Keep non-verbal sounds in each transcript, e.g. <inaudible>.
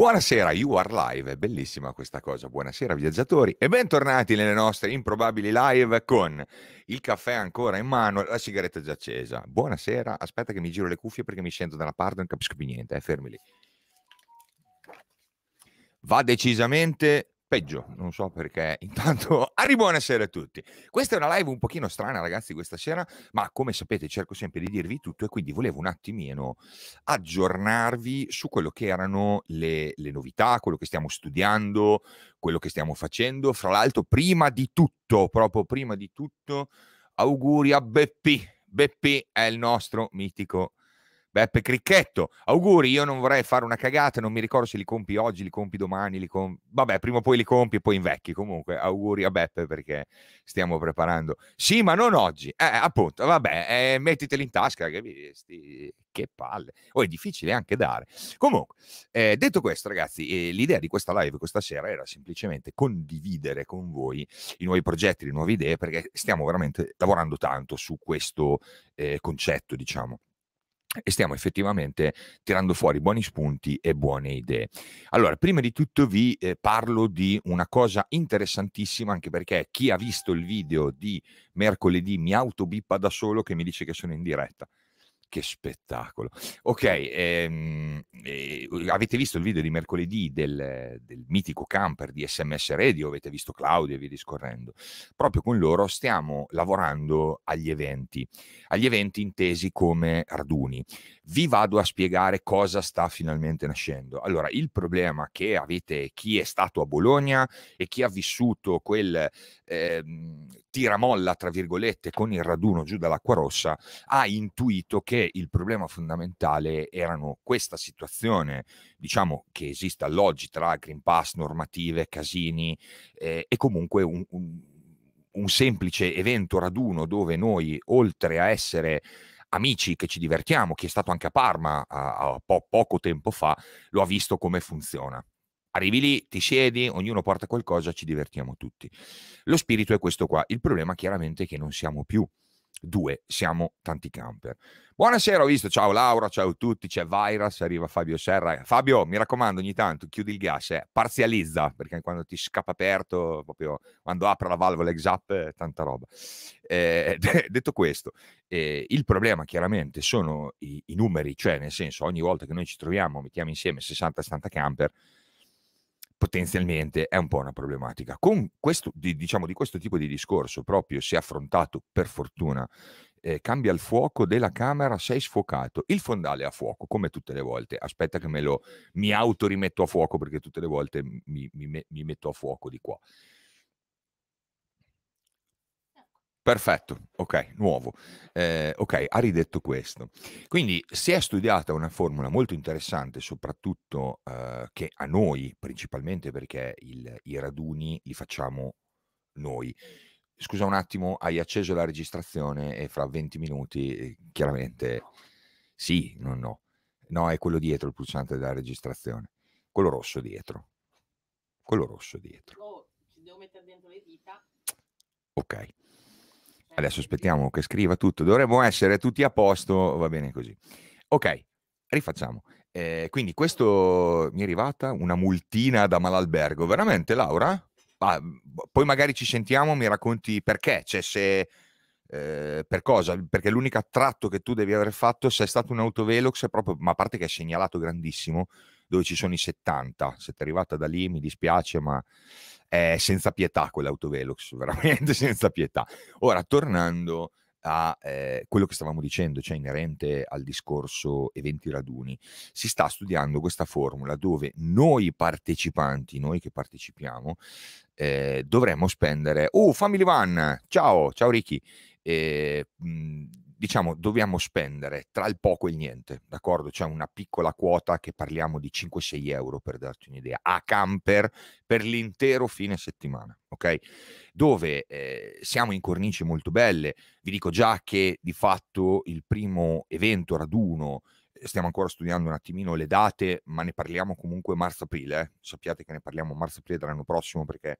Buonasera, You Are Live, è bellissima questa cosa. Buonasera viaggiatori e bentornati nelle nostre improbabili live con il caffè ancora in mano, la sigaretta già accesa. Buonasera, aspetta che mi giro le cuffie perché mi scendo da una parte e non capisco più niente, eh, fermi lì. Va decisamente peggio, non so perché. <laughs> Intanto, Ari, buonasera a tutti. Questa è una live un pochino strana, ragazzi, questa sera, ma come sapete cerco sempre di dirvi tutto e quindi volevo un attimino aggiornarvi su quello che erano le, le novità, quello che stiamo studiando, quello che stiamo facendo. Fra l'altro, prima di tutto, proprio prima di tutto, auguri a Beppi. Beppi è il nostro mitico Beppe Cricchetto, auguri, io non vorrei fare una cagata, non mi ricordo se li compi oggi, li compi domani, li compi... vabbè, prima o poi li compi e poi invecchi, comunque auguri a Beppe perché stiamo preparando. Sì, ma non oggi, eh, eh appunto, vabbè, eh, mettiteli in tasca, che, sti... che palle, oh, è difficile anche dare. Comunque, eh, detto questo ragazzi, eh, l'idea di questa live questa sera era semplicemente condividere con voi i nuovi progetti, le nuove idee, perché stiamo veramente lavorando tanto su questo eh, concetto, diciamo e stiamo effettivamente tirando fuori buoni spunti e buone idee. Allora, prima di tutto vi eh, parlo di una cosa interessantissima, anche perché chi ha visto il video di mercoledì mi autobippa da solo che mi dice che sono in diretta. Che spettacolo. Ok, ehm, eh, avete visto il video di mercoledì del, del, mitico camper di SMS Radio, avete visto Claudio e via discorrendo. Proprio con loro stiamo lavorando agli eventi, agli eventi intesi come raduni. Vi vado a spiegare cosa sta finalmente nascendo. Allora, il problema che avete chi è stato a Bologna e chi ha vissuto quel... Ehm, tiramolla, tra virgolette, con il raduno giù dall'acqua rossa, ha intuito che il problema fondamentale erano questa situazione, diciamo, che esiste all'oggi tra Green Pass, normative, casini eh, e comunque un, un, un semplice evento raduno dove noi, oltre a essere amici che ci divertiamo, chi è stato anche a Parma a, a po- poco tempo fa, lo ha visto come funziona. Arrivi lì, ti siedi, ognuno porta qualcosa, ci divertiamo tutti. Lo spirito è questo qua. Il problema chiaramente è che non siamo più due, siamo tanti camper. Buonasera, ho visto, ciao Laura, ciao a tutti, c'è Virus, arriva Fabio Serra. Fabio, mi raccomando, ogni tanto chiudi il gas, eh, parzializza, perché quando ti scappa aperto, proprio quando apre la valvola ex up, eh, tanta roba. Eh, <laughs> detto questo, eh, il problema chiaramente sono i, i numeri, cioè nel senso ogni volta che noi ci troviamo, mettiamo insieme 60-70 camper, potenzialmente è un po' una problematica. Con questo, di, diciamo, di questo tipo di discorso proprio si è affrontato per fortuna. Eh, cambia il fuoco della camera, sei sfocato. Il fondale è a fuoco, come tutte le volte. Aspetta che me lo mi autorimetto a fuoco perché tutte le volte mi, mi, mi metto a fuoco di qua. Perfetto, ok, nuovo. Eh, ok, ha ridetto questo. Quindi si è studiata una formula molto interessante, soprattutto eh, che a noi, principalmente perché il, i raduni li facciamo noi. Scusa un attimo, hai acceso la registrazione e fra 20 minuti, eh, chiaramente, sì, no, no. No, è quello dietro il pulsante della registrazione. Quello rosso dietro. Quello rosso dietro. Oh, ci devo mettere dentro le dita. Ok. Adesso aspettiamo che scriva tutto, dovremmo essere tutti a posto, va bene così. Ok, rifacciamo. Eh, quindi questo mi è arrivata una multina da malalbergo, veramente Laura? Ah, boh, poi magari ci sentiamo, mi racconti perché, cioè se, eh, per cosa, perché l'unico tratto che tu devi aver fatto se è stato un autovelox, è proprio, ma a parte che è segnalato grandissimo, dove ci sono i 70, se ti è arrivata da lì mi dispiace, ma è senza pietà quell'autovelox, <laughs> veramente senza pietà. Ora, tornando a eh, quello che stavamo dicendo, cioè inerente al discorso eventi raduni, si sta studiando questa formula dove noi partecipanti, noi che partecipiamo, eh, dovremmo spendere, oh, family One! ciao, ciao Ricky, eh, mh, diciamo, dobbiamo spendere tra il poco e il niente, d'accordo? C'è una piccola quota che parliamo di 5-6 euro per darti un'idea, a camper per l'intero fine settimana, ok? Dove eh, siamo in cornici molto belle, vi dico già che di fatto il primo evento raduno eh, stiamo ancora studiando un attimino le date, ma ne parliamo comunque marzo-aprile, eh? sappiate che ne parliamo marzo-aprile dell'anno prossimo perché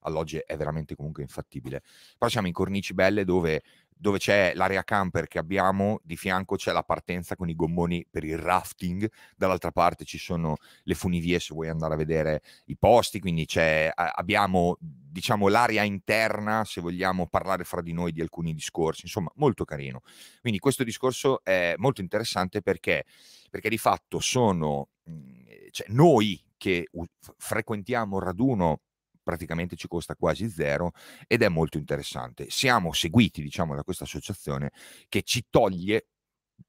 all'oggi è veramente comunque infattibile. Però siamo in cornici belle dove, dove c'è l'area camper che abbiamo, di fianco c'è la partenza con i gommoni per il rafting, dall'altra parte ci sono le funivie se vuoi andare a vedere i posti, quindi abbiamo diciamo l'area interna se vogliamo parlare fra di noi di alcuni discorsi, insomma molto carino. Quindi questo discorso è molto interessante perché, perché di fatto sono mm, cioè, noi che frequentiamo il raduno praticamente ci costa quasi zero ed è molto interessante. Siamo seguiti, diciamo, da questa associazione che ci toglie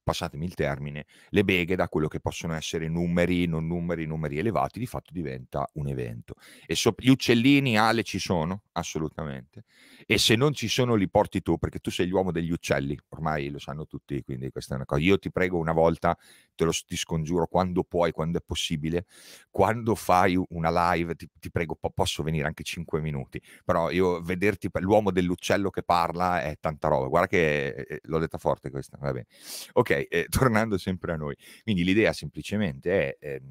passatemi il termine, le beghe da quello che possono essere numeri, non numeri, numeri elevati, di fatto diventa un evento. E so, gli uccellini Ale ci sono, assolutamente, e se non ci sono li porti tu, perché tu sei l'uomo degli uccelli, ormai lo sanno tutti, quindi questa è una cosa. Io ti prego una volta, te lo ti scongiuro quando puoi, quando è possibile, quando fai una live, ti, ti prego, po- posso venire anche 5 minuti, però io vederti l'uomo dell'uccello che parla è tanta roba, guarda che eh, eh l'ho detta forte questa, va bene. Ok eh, <laughs> tornando sempre a noi. Quindi l'idea semplicemente è eh,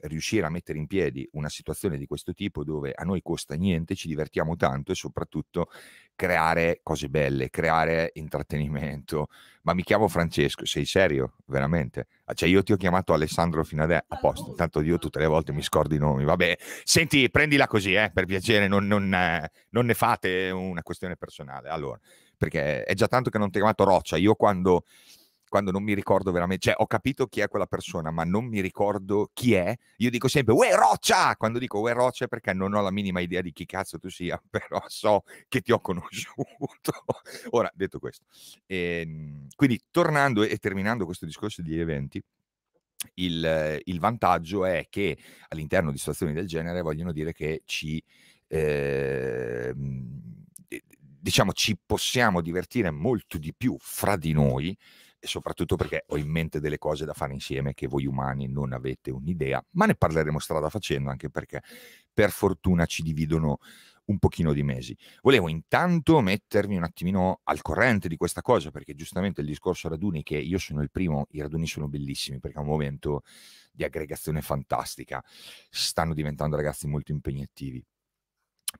riuscire a mettere in piedi una situazione di questo tipo dove a noi costa niente, ci divertiamo tanto e soprattutto creare cose belle, creare intrattenimento. Ma mi chiamo Francesco, sei serio? Veramente? Ah, cioè io ti ho chiamato Alessandro fino ad a posto, intanto io tutte le volte mi scordo i nomi, vabbè. Senti, prendila così, eh, per piacere, non, non, eh, non ne fate una questione personale. Allora, perché è già tanto che non ti ho chiamato Roccia, io quando quando non mi ricordo veramente, cioè ho capito chi è quella persona, ma non mi ricordo chi è, io dico sempre Uè Roccia! Quando dico Uè Roccia è perché non ho la minima idea di chi cazzo tu sia, <laughs> però so che ti ho conosciuto. <laughs> Ora, detto questo, ehm, quindi tornando e terminando questo discorso degli eventi, il, il, vantaggio è che all'interno di situazioni del genere vogliono dire che ci... Eh, diciamo ci possiamo divertire molto di più fra di noi e soprattutto perché ho in mente delle cose da fare insieme che voi umani non avete un'idea, ma ne parleremo strada facendo anche perché per fortuna ci dividono un pochino di mesi. Volevo intanto mettermi un attimino al corrente di questa cosa, perché giustamente il discorso raduni, che io sono il primo, i raduni sono bellissimi, perché è un momento di aggregazione fantastica, stanno diventando ragazzi molto impegnativi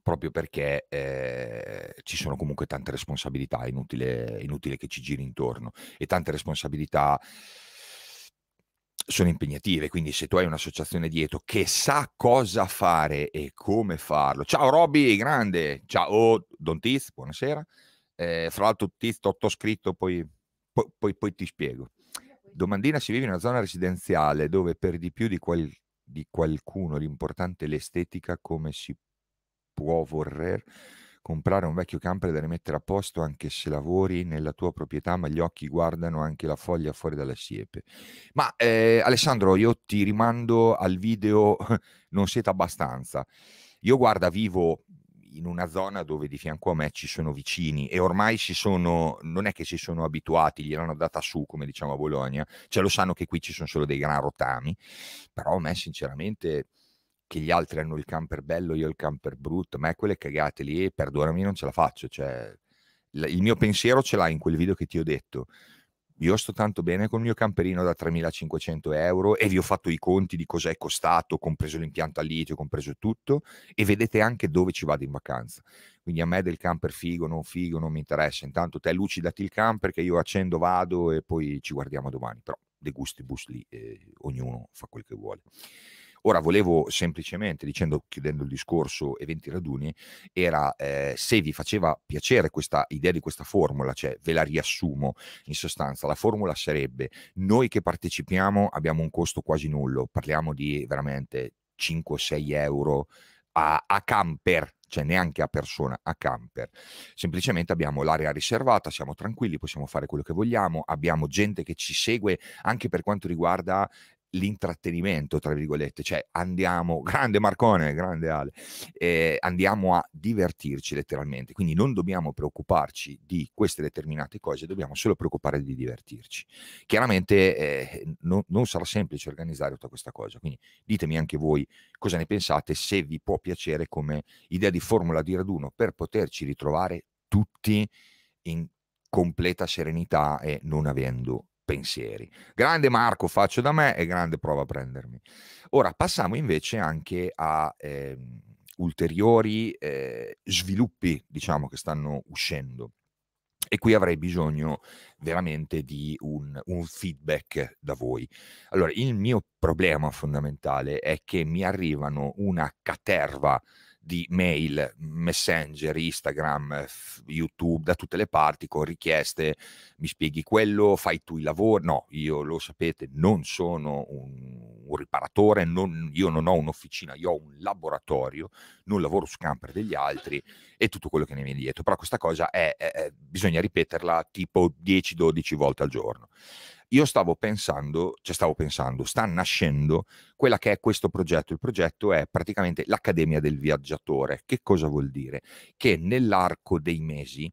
proprio perché eh, ci sono comunque tante responsabilità, è inutile, inutile che ci giri intorno e tante responsabilità sono impegnative, quindi se tu hai un'associazione dietro che sa cosa fare e come farlo. Ciao Robby, grande! Ciao Don Tiz, buonasera. Eh, fra l'altro Tiz, t'ho, t'ho scritto, poi, poi, poi, poi, ti spiego. Domandina, si vive in una zona residenziale dove per di più di, qual, di qualcuno l'importante è l'estetica, come si può può vorrer comprare un vecchio camper da rimettere a posto anche se lavori nella tua proprietà, ma gli occhi guardano anche la foglia fuori dalla siepe. Ma eh, Alessandro, io ti rimando al video <laughs> Non siete abbastanza. Io guarda, vivo in una zona dove di fianco a me ci sono vicini e ormai si sono, non è che si sono abituati, gliel'hanno data su, come diciamo a Bologna, ce cioè lo sanno che qui ci sono solo dei gran rotami, però a me sinceramente che gli altri hanno il camper bello, io il camper brutto, ma è quelle cagate lì, perdonami, non ce la faccio. Cioè, il mio pensiero ce l'ha in quel video che ti ho detto. Io sto tanto bene con il mio camperino da 3.500 euro e vi ho fatto i conti di cosa è costato, compreso l'impianto a litio, compreso tutto, e vedete anche dove ci vado in vacanza. Quindi a me del camper figo, non figo, non mi interessa. Intanto te lucidati il camper che io accendo, vado e poi ci guardiamo domani. Però dei gusti bus lì, eh, ognuno fa quel che vuole. Ora volevo semplicemente, dicendo, chiudendo il discorso eventi raduni, era eh, se vi faceva piacere questa idea di questa formula, cioè ve la riassumo in sostanza, la formula sarebbe noi che partecipiamo abbiamo un costo quasi nullo, parliamo di veramente 5-6 euro a, a camper, cioè neanche a persona, a camper. Semplicemente abbiamo l'area riservata, siamo tranquilli, possiamo fare quello che vogliamo, abbiamo gente che ci segue anche per quanto riguarda l'intrattenimento, tra virgolette, cioè andiamo, <laughs> grande Marcone, grande Ale, eh, andiamo a divertirci letteralmente, quindi non dobbiamo preoccuparci di queste determinate cose, dobbiamo solo preoccupare di divertirci. Chiaramente eh, non, non sarà semplice organizzare tutta questa cosa, quindi ditemi anche voi cosa ne pensate, se vi può piacere come idea di formula di raduno per poterci ritrovare tutti in completa serenità e non avendo pensieri. Grande Marco, faccio da me e grande prova a prendermi. Ora passiamo invece anche a eh, ulteriori eh, sviluppi, diciamo, che stanno uscendo. E qui avrei bisogno veramente di un, un, feedback da voi. Allora, il mio problema fondamentale è che mi arrivano una caterva di mail, messenger, Instagram, YouTube, da tutte le parti con richieste, mi spieghi quello, fai tu il lavoro. No, io lo sapete, non sono un, un riparatore, non, io non ho un'officina, io ho un laboratorio, non lavoro su camper degli altri e tutto quello che ne viene dietro. Però questa cosa è, è, è bisogna ripeterla tipo 10-12 volte al giorno io stavo pensando, cioè stavo pensando, sta nascendo quella che è questo progetto. Il progetto è praticamente l'Accademia del Viaggiatore. Che cosa vuol dire? Che nell'arco dei mesi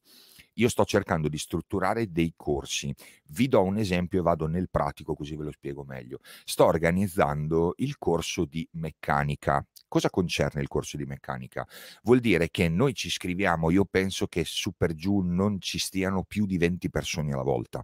io sto cercando di strutturare dei corsi. Vi do un esempio e vado nel pratico così ve lo spiego meglio. Sto organizzando il corso di meccanica. Cosa concerne il corso di meccanica? Vuol dire che noi ci scriviamo, io penso che su per giù non ci stiano più di 20 persone alla volta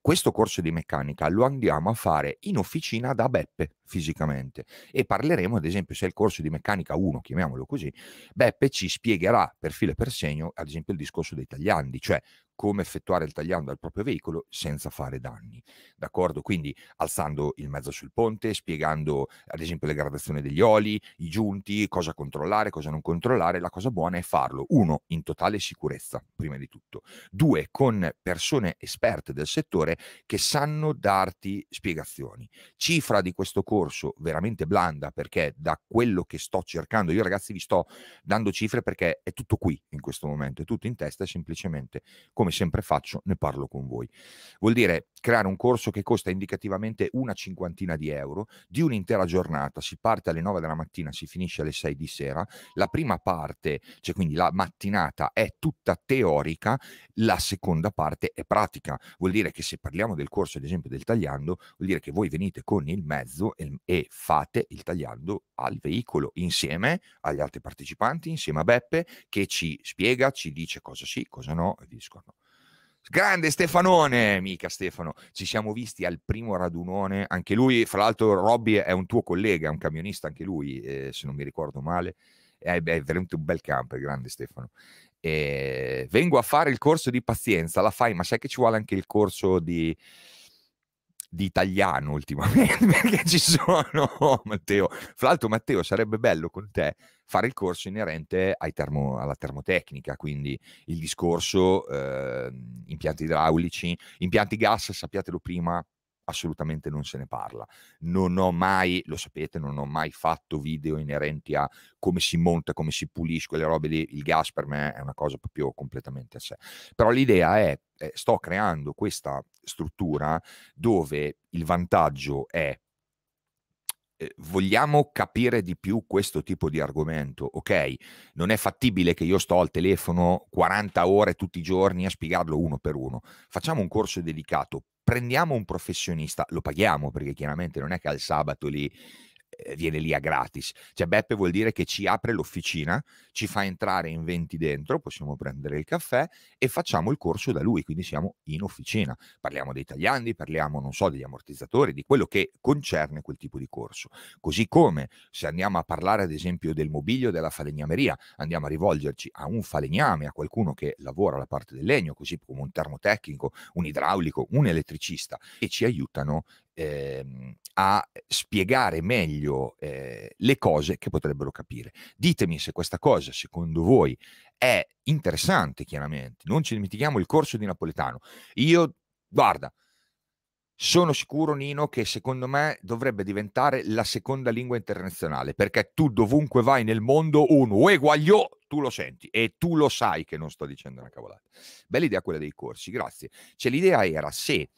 questo corso di meccanica lo andiamo a fare in officina da Beppe fisicamente e parleremo ad esempio se è il corso di meccanica 1, chiamiamolo così, Beppe ci spiegherà per filo e per segno ad esempio il discorso dei tagliandi, cioè come effettuare il tagliando al proprio veicolo senza fare danni. D'accordo? Quindi alzando il mezzo sul ponte, spiegando ad esempio le gradazioni degli oli, i giunti, cosa controllare, cosa non controllare. La cosa buona è farlo, uno, in totale sicurezza, prima di tutto. Due, con persone esperte del settore che sanno darti spiegazioni. Cifra di questo corso veramente blanda perché da quello che sto cercando, io ragazzi vi sto dando cifre perché è tutto qui in questo momento, è tutto in testa, è semplicemente come come sempre faccio, ne parlo con voi. Vuol dire creare un corso che costa indicativamente una cinquantina di euro di un'intera giornata. Si parte alle 9 della mattina, si finisce alle 6 di sera. La prima parte, cioè quindi la mattinata, è tutta teorica, la seconda parte è pratica. Vuol dire che se parliamo del corso, ad esempio del tagliando, vuol dire che voi venite con il mezzo e, e fate il tagliando al veicolo insieme agli altri partecipanti, insieme a Beppe che ci spiega, ci dice cosa sì, cosa no e via discorrendo. Grande Stefanone, mica Stefano, ci siamo visti al primo radunone, anche lui, fra l'altro Robby è un tuo collega, è un camionista anche lui, eh, se non mi ricordo male, è, eh, è veramente un bel camper, grande Stefano. E eh, vengo a fare il corso di pazienza, la fai, ma sai che ci vuole anche il corso di di italiano ultimamente <laughs> perché ci sono Matteo. Fra l'altro Matteo sarebbe bello con te fare il corso inerente termo, alla termotecnica, quindi il discorso eh, impianti idraulici, impianti gas, sappiatelo prima, assolutamente non se ne parla. Non ho mai, lo sapete, non ho mai fatto video inerenti a come si monta, come si pulisce, le robe lì. Il gas per me è una cosa proprio completamente a sé. Però l'idea è, eh, sto creando questa struttura dove il vantaggio è eh, vogliamo capire di più questo tipo di argomento, ok? Non è fattibile che io sto al telefono 40 ore tutti i giorni a spiegarlo uno per uno. Facciamo un corso dedicato prendiamo un professionista, lo paghiamo perché chiaramente non è che al sabato lì eh, viene lì a gratis. Cioè Beppe vuol dire che ci apre l'officina, ci fa entrare in 20 dentro, possiamo prendere il caffè e facciamo il corso da lui, quindi siamo in officina. Parliamo dei tagliandi, parliamo, non so, degli ammortizzatori, di quello che concerne quel tipo di corso. Così come se andiamo a parlare ad esempio del mobilio della falegnameria, andiamo a rivolgerci a un falegname, a qualcuno che lavora la parte del legno, così come un termotecnico, un idraulico, un elettricista e ci aiutano eh, a spiegare meglio eh, le cose che potrebbero capire. Ditemi se questa cosa, secondo voi, è interessante, chiaramente. Non ci dimentichiamo il corso di Napoletano. Io, guarda, sono sicuro, Nino, che secondo me dovrebbe diventare la seconda lingua internazionale, perché tu dovunque vai nel mondo, un ueguaglio, tu lo senti e tu lo sai che non sto dicendo una cavolata. Bella idea quella dei corsi, grazie. Cioè l'idea era se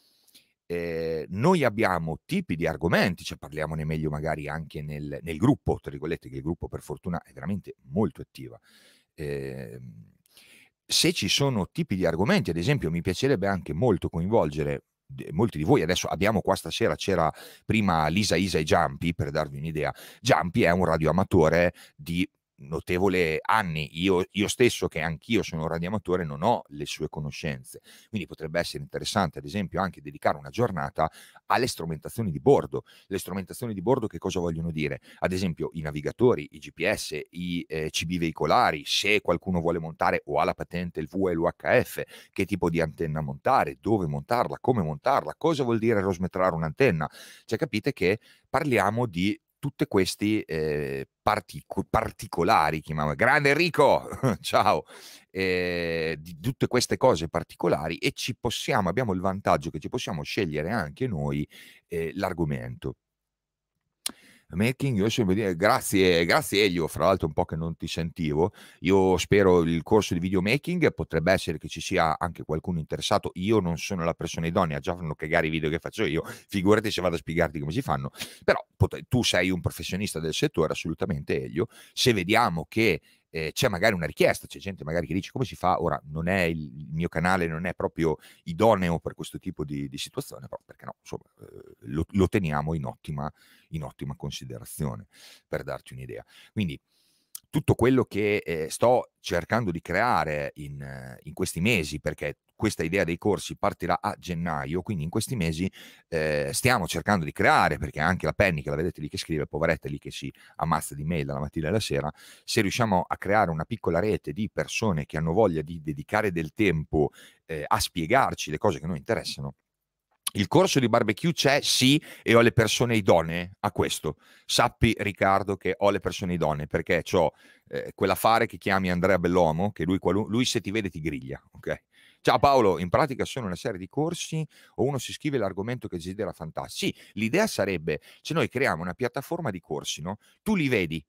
eh, noi abbiamo tipi di argomenti, cioè parliamone meglio magari anche nel, nel gruppo, tra virgolette, che il gruppo per fortuna è veramente molto attiva. Eh, se ci sono tipi di argomenti, ad esempio, mi piacerebbe anche molto coinvolgere molti di voi adesso abbiamo qua stasera c'era prima Lisa Isa e Giampi per darvi un'idea Giampi è un radioamatore di notevole anni, io, io stesso che anch'io sono un radioamatore non ho le sue conoscenze, quindi potrebbe essere interessante ad esempio anche dedicare una giornata alle strumentazioni di bordo. Le strumentazioni di bordo che cosa vogliono dire? Ad esempio i navigatori, i GPS, i eh, CB veicolari, se qualcuno vuole montare o ha la patente il V che tipo di antenna montare, dove montarla, come montarla, cosa vuol dire rosmetrare un'antenna? Cioè capite che parliamo di tutti questi eh, partico- particolari, chiamiamo. Grande Enrico, <laughs> ciao, eh, di tutte queste cose particolari e ci possiamo, abbiamo il vantaggio che ci possiamo scegliere anche noi eh, l'argomento. Making, io sempre grazie, grazie Elio, fra l'altro un po' che non ti sentivo, io spero il corso di videomaking, potrebbe essere che ci sia anche qualcuno interessato, io non sono la persona idonea, già fanno cagare i video che faccio io, figurati se vado a spiegarti come si fanno, però tu sei un professionista del settore, assolutamente Elio, se vediamo che eh, c'è magari una richiesta, c'è gente magari che dice come si fa, ora non è il, mio canale, non è proprio idoneo per questo tipo di, di situazione, però perché no, insomma, eh, lo, lo, teniamo in ottima, in ottima considerazione per darti un'idea. Quindi tutto quello che eh, sto cercando di creare in, in, questi mesi, perché questa idea dei corsi partirà a gennaio, quindi in questi mesi eh, stiamo cercando di creare, perché anche la Penny che la vedete lì che scrive, poveretta lì che si ammazza di mail dalla mattina alla sera, se riusciamo a creare una piccola rete di persone che hanno voglia di dedicare del tempo eh, a spiegarci le cose che noi interessano, il corso di barbecue c'è, sì, e ho le persone idonee a questo. Sappi, Riccardo, che ho le persone idonee perché ho eh, quell'affare che chiami Andrea Bellomo, che lui, lui se ti vede ti griglia, ok? Ciao Paolo, in pratica sono una serie di corsi o uno si scrive l'argomento che desidera fantastico. Sì, l'idea sarebbe, se noi creiamo una piattaforma di corsi, no? tu li vedi,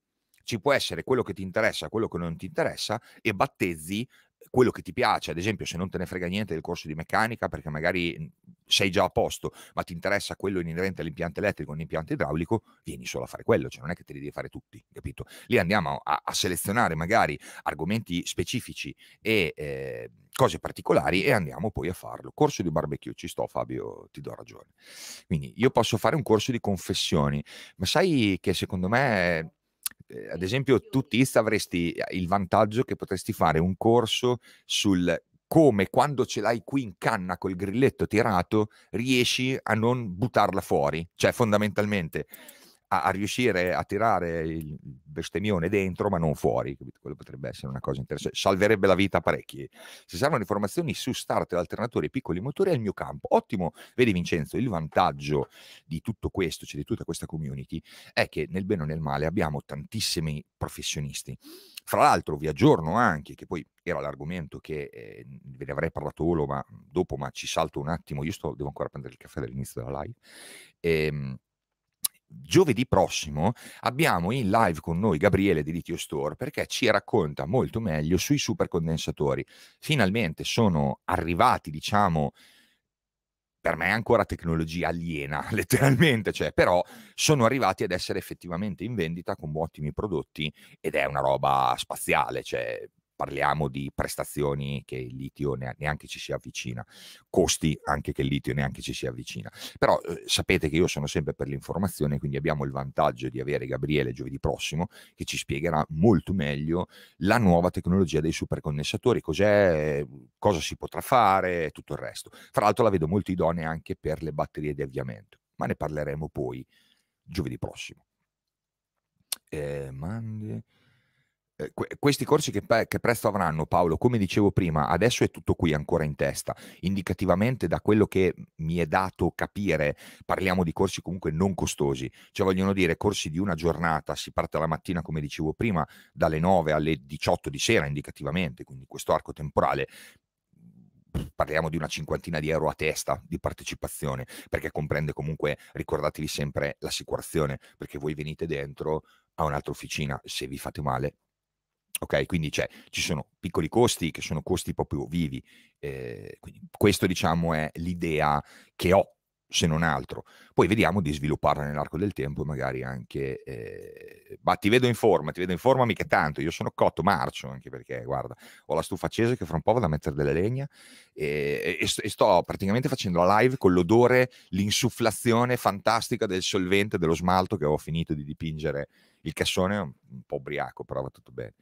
ci può essere quello che ti interessa, quello che non ti interessa e battezzi quello che ti piace, ad esempio se non te ne frega niente del corso di meccanica perché magari mhmm, sei già a posto, ma ti interessa quello inerente all'impianto elettrico, all'impianto idraulico, vieni solo a fare quello, cioè non è che te li devi fare tutti, capito? Lì andiamo a, a selezionare magari argomenti specifici e eh, cose particolari e andiamo poi a farlo. Corso di barbecue, ci sto Fabio, ti do ragione. Quindi io posso fare un corso di confessioni, ma sai che secondo me eh, ad esempio tu Tiz avresti eh, il vantaggio che potresti fare un corso sul come quando ce l'hai qui in canna col grilletto tirato riesci a non buttarla fuori, cioè fondamentalmente a, a, riuscire a tirare il bestemmione dentro ma non fuori, quello potrebbe essere una cosa interessante, salverebbe la vita parecchi. Se servono informazioni su start, alternatori, piccoli motori è il mio campo, ottimo, vedi Vincenzo, il vantaggio di tutto questo, cioè di tutta questa community, è che nel bene o nel male abbiamo tantissimi professionisti. Fra l'altro vi aggiorno anche, che poi era l'argomento che eh, ve ne avrei parlato solo, ma dopo, ma ci salto un attimo, io sto, devo ancora prendere il caffè dall'inizio della live. Ehm, giovedì prossimo abbiamo in live con noi Gabriele di Litio Store perché ci racconta molto meglio sui supercondensatori. Finalmente sono arrivati, diciamo, per me è ancora tecnologia aliena, <laughs> letteralmente, cioè, però sono arrivati ad essere effettivamente in vendita con ottimi prodotti ed è una roba spaziale, cioè parliamo di prestazioni che il litio neanche ci si avvicina, costi anche che il litio neanche ci si avvicina. Però eh, sapete che io sono sempre per l'informazione, quindi abbiamo il vantaggio di avere Gabriele giovedì prossimo che ci spiegherà molto meglio la nuova tecnologia dei supercondensatori, cos'è, cosa si potrà fare e tutto il resto. Fra l'altro la vedo molto idonea anche per le batterie di avviamento, ma ne parleremo poi giovedì prossimo. Eh, mandi... Eh, questi corsi che, che, presto avranno, Paolo, come dicevo prima, adesso è tutto qui ancora in testa. Indicativamente, da quello che mi è dato capire, parliamo di corsi comunque non costosi, cioè vogliono dire corsi di una giornata. Si parte la mattina, come dicevo prima, dalle 9 alle 18 di sera, indicativamente, quindi questo arco temporale parliamo di una cinquantina di euro a testa di partecipazione, perché comprende comunque, ricordatevi sempre, l'assicurazione, perché voi venite dentro a un'altra officina, se vi fate male Ok, quindi ci sono piccoli costi che sono costi proprio vivi. Eh, questo, diciamo, è l'idea che ho, se non altro. Poi vediamo di svilupparla nell'arco del tempo, magari anche. Eh, ma ti vedo in forma, ti vedo in forma mica tanto. Io sono cotto marcio, anche perché, guarda, ho la stufa accesa che fra un po' vado a mettere delle legna e, e, e sto praticamente facendo la live con l'odore, l'insufflazione fantastica del solvente, dello smalto che ho finito di dipingere il cassone è un po' ubriaco, però va tutto bene.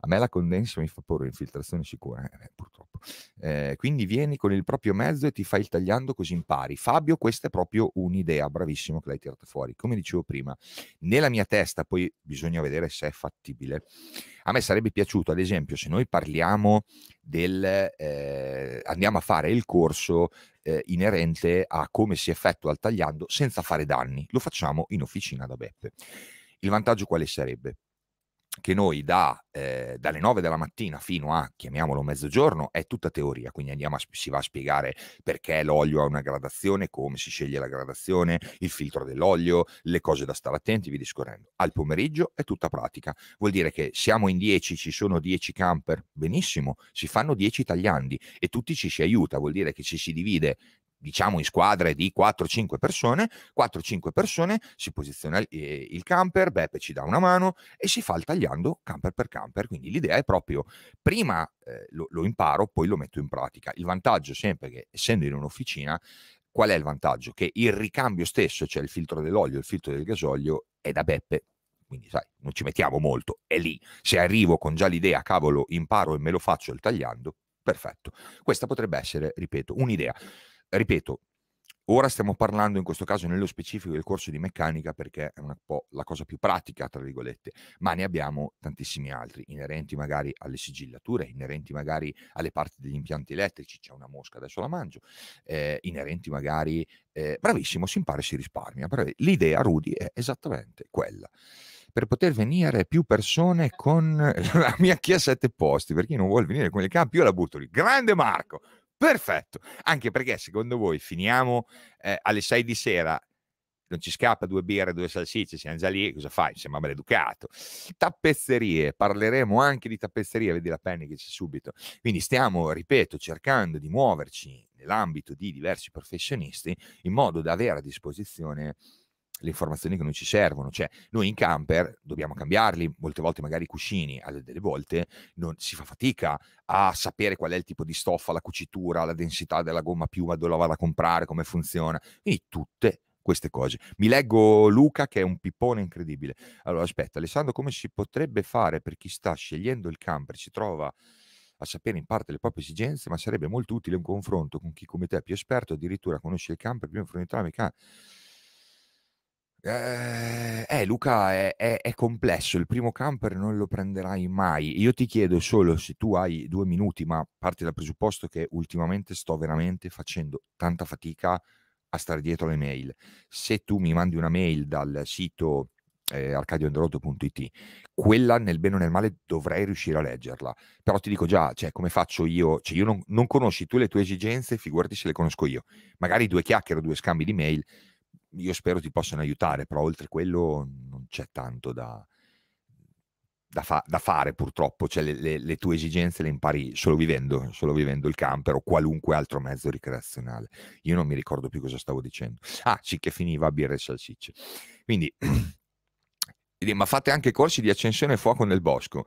A me la condensa mi fa paura, infiltrazione sicura, eh, purtroppo. Eh, quindi vieni con il proprio mezzo e ti fai il tagliando così impari. Fabio, questa è proprio un'idea, bravissimo che l'hai tirata fuori. Come dicevo prima, nella mia testa, poi bisogna vedere se è fattibile. A me sarebbe piaciuto, ad esempio, se noi parliamo del... Eh, andiamo a fare il corso eh, inerente a come si effettua il tagliando senza fare danni. Lo facciamo in officina da Beppe. Il vantaggio quale sarebbe? Che noi da, eh, dalle 9 della mattina fino a, chiamiamolo, mezzogiorno è tutta teoria, quindi andiamo a, si va a spiegare perché l'olio ha una gradazione, come si sceglie la gradazione, il filtro dell'olio, le cose da stare attenti, vi discorrendo. Al pomeriggio è tutta pratica, vuol dire che siamo in 10, ci sono 10 camper, benissimo, si fanno 10 tagliandi e tutti ci si aiuta, vuol dire che ci si divide diciamo in squadre di 4-5 persone, 4-5 persone, si posiziona eh, il camper, Beppe ci dà una mano e si fa il tagliando camper per camper, quindi l'idea è proprio prima eh, lo, lo, imparo, poi lo metto in pratica. Il vantaggio sempre che essendo in un'officina, qual è il vantaggio? Che il ricambio stesso, cioè il filtro dell'olio, il filtro del gasolio, è da Beppe. Quindi, sai, non ci mettiamo molto, è lì. Se arrivo con già l'idea, cavolo, imparo e me lo faccio il tagliando, perfetto. Questa potrebbe essere, ripeto, un'idea ripeto, ora stiamo parlando in questo caso nello specifico del corso di meccanica perché è un po' la cosa più pratica, tra virgolette, ma ne abbiamo tantissimi altri, inerenti magari alle sigillature, inerenti magari alle parti degli impianti elettrici, c'è una mosca, adesso la mangio, eh, inerenti magari, eh, bravissimo, si impara e si risparmia. L'idea, Rudy, è esattamente quella per poter venire più persone con <laughs> la mia chiesa a sette posti, per chi non vuole venire con le cap, io la butto lì. Grande Marco, Perfetto, anche perché secondo voi finiamo eh, alle 6 di sera, non ci scappa due birre, due salsicce, siamo già lì, cosa fai? Sembra maleducato. Tappezzerie, parleremo anche di tappezzerie, vedi la penny che c'è subito. Quindi stiamo, ripeto, cercando di muoverci nell'ambito di diversi professionisti in modo da avere a disposizione le informazioni che non ci servono, cioè noi in camper dobbiamo cambiarli, molte volte magari i cuscini, alle delle volte non, si fa fatica a sapere qual è il tipo di stoffa, la cucitura, la densità della gomma piuma, dove la vado a comprare, come funziona, quindi tutte queste cose. Mi leggo Luca che è un pippone incredibile. Allora aspetta, Alessandro come si potrebbe fare per chi sta scegliendo il camper, si trova a sapere in parte le proprie esigenze, ma sarebbe molto utile un confronto con chi come te è più esperto, addirittura conosce il camper più in fronte profondità, eh, eh, Luca, è, è, è, complesso, il primo camper non lo prenderai mai. Io ti chiedo solo se tu hai due minuti, ma parti dal presupposto che ultimamente sto veramente facendo tanta fatica a stare dietro le mail. Se tu mi mandi una mail dal sito eh, arcadioandrotto.it, quella nel bene o nel male dovrei riuscire a leggerla. Però ti dico già, cioè, come faccio io? Cioè, io non, non conosci tu le tue esigenze, figurati se le conosco io. Magari due chiacchiere o due scambi di mail io spero ti possano aiutare, però oltre a quello non c'è tanto da, da, fa da, fare purtroppo, cioè le, le, le, tue esigenze le impari solo vivendo, solo vivendo il camper o qualunque altro mezzo ricreazionale. Io non mi ricordo più cosa stavo dicendo. Ah, sì, che finiva birra e salsicce. Quindi, <clears throat> ma fate anche corsi di accensione e fuoco nel bosco.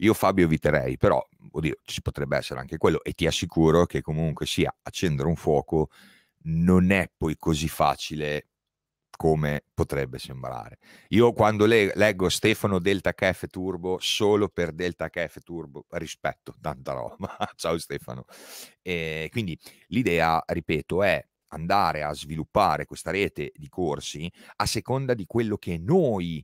Io Fabio eviterei, però oddio, ci potrebbe essere anche quello e ti assicuro che comunque sia accendere un fuoco non è poi così facile come potrebbe sembrare. Io quando le- leggo Stefano Delta KF Turbo, solo per Delta KF Turbo, rispetto, tanta roba. <laughs> Ciao Stefano. E quindi l'idea, ripeto, è andare a sviluppare questa rete di corsi a seconda di quello che noi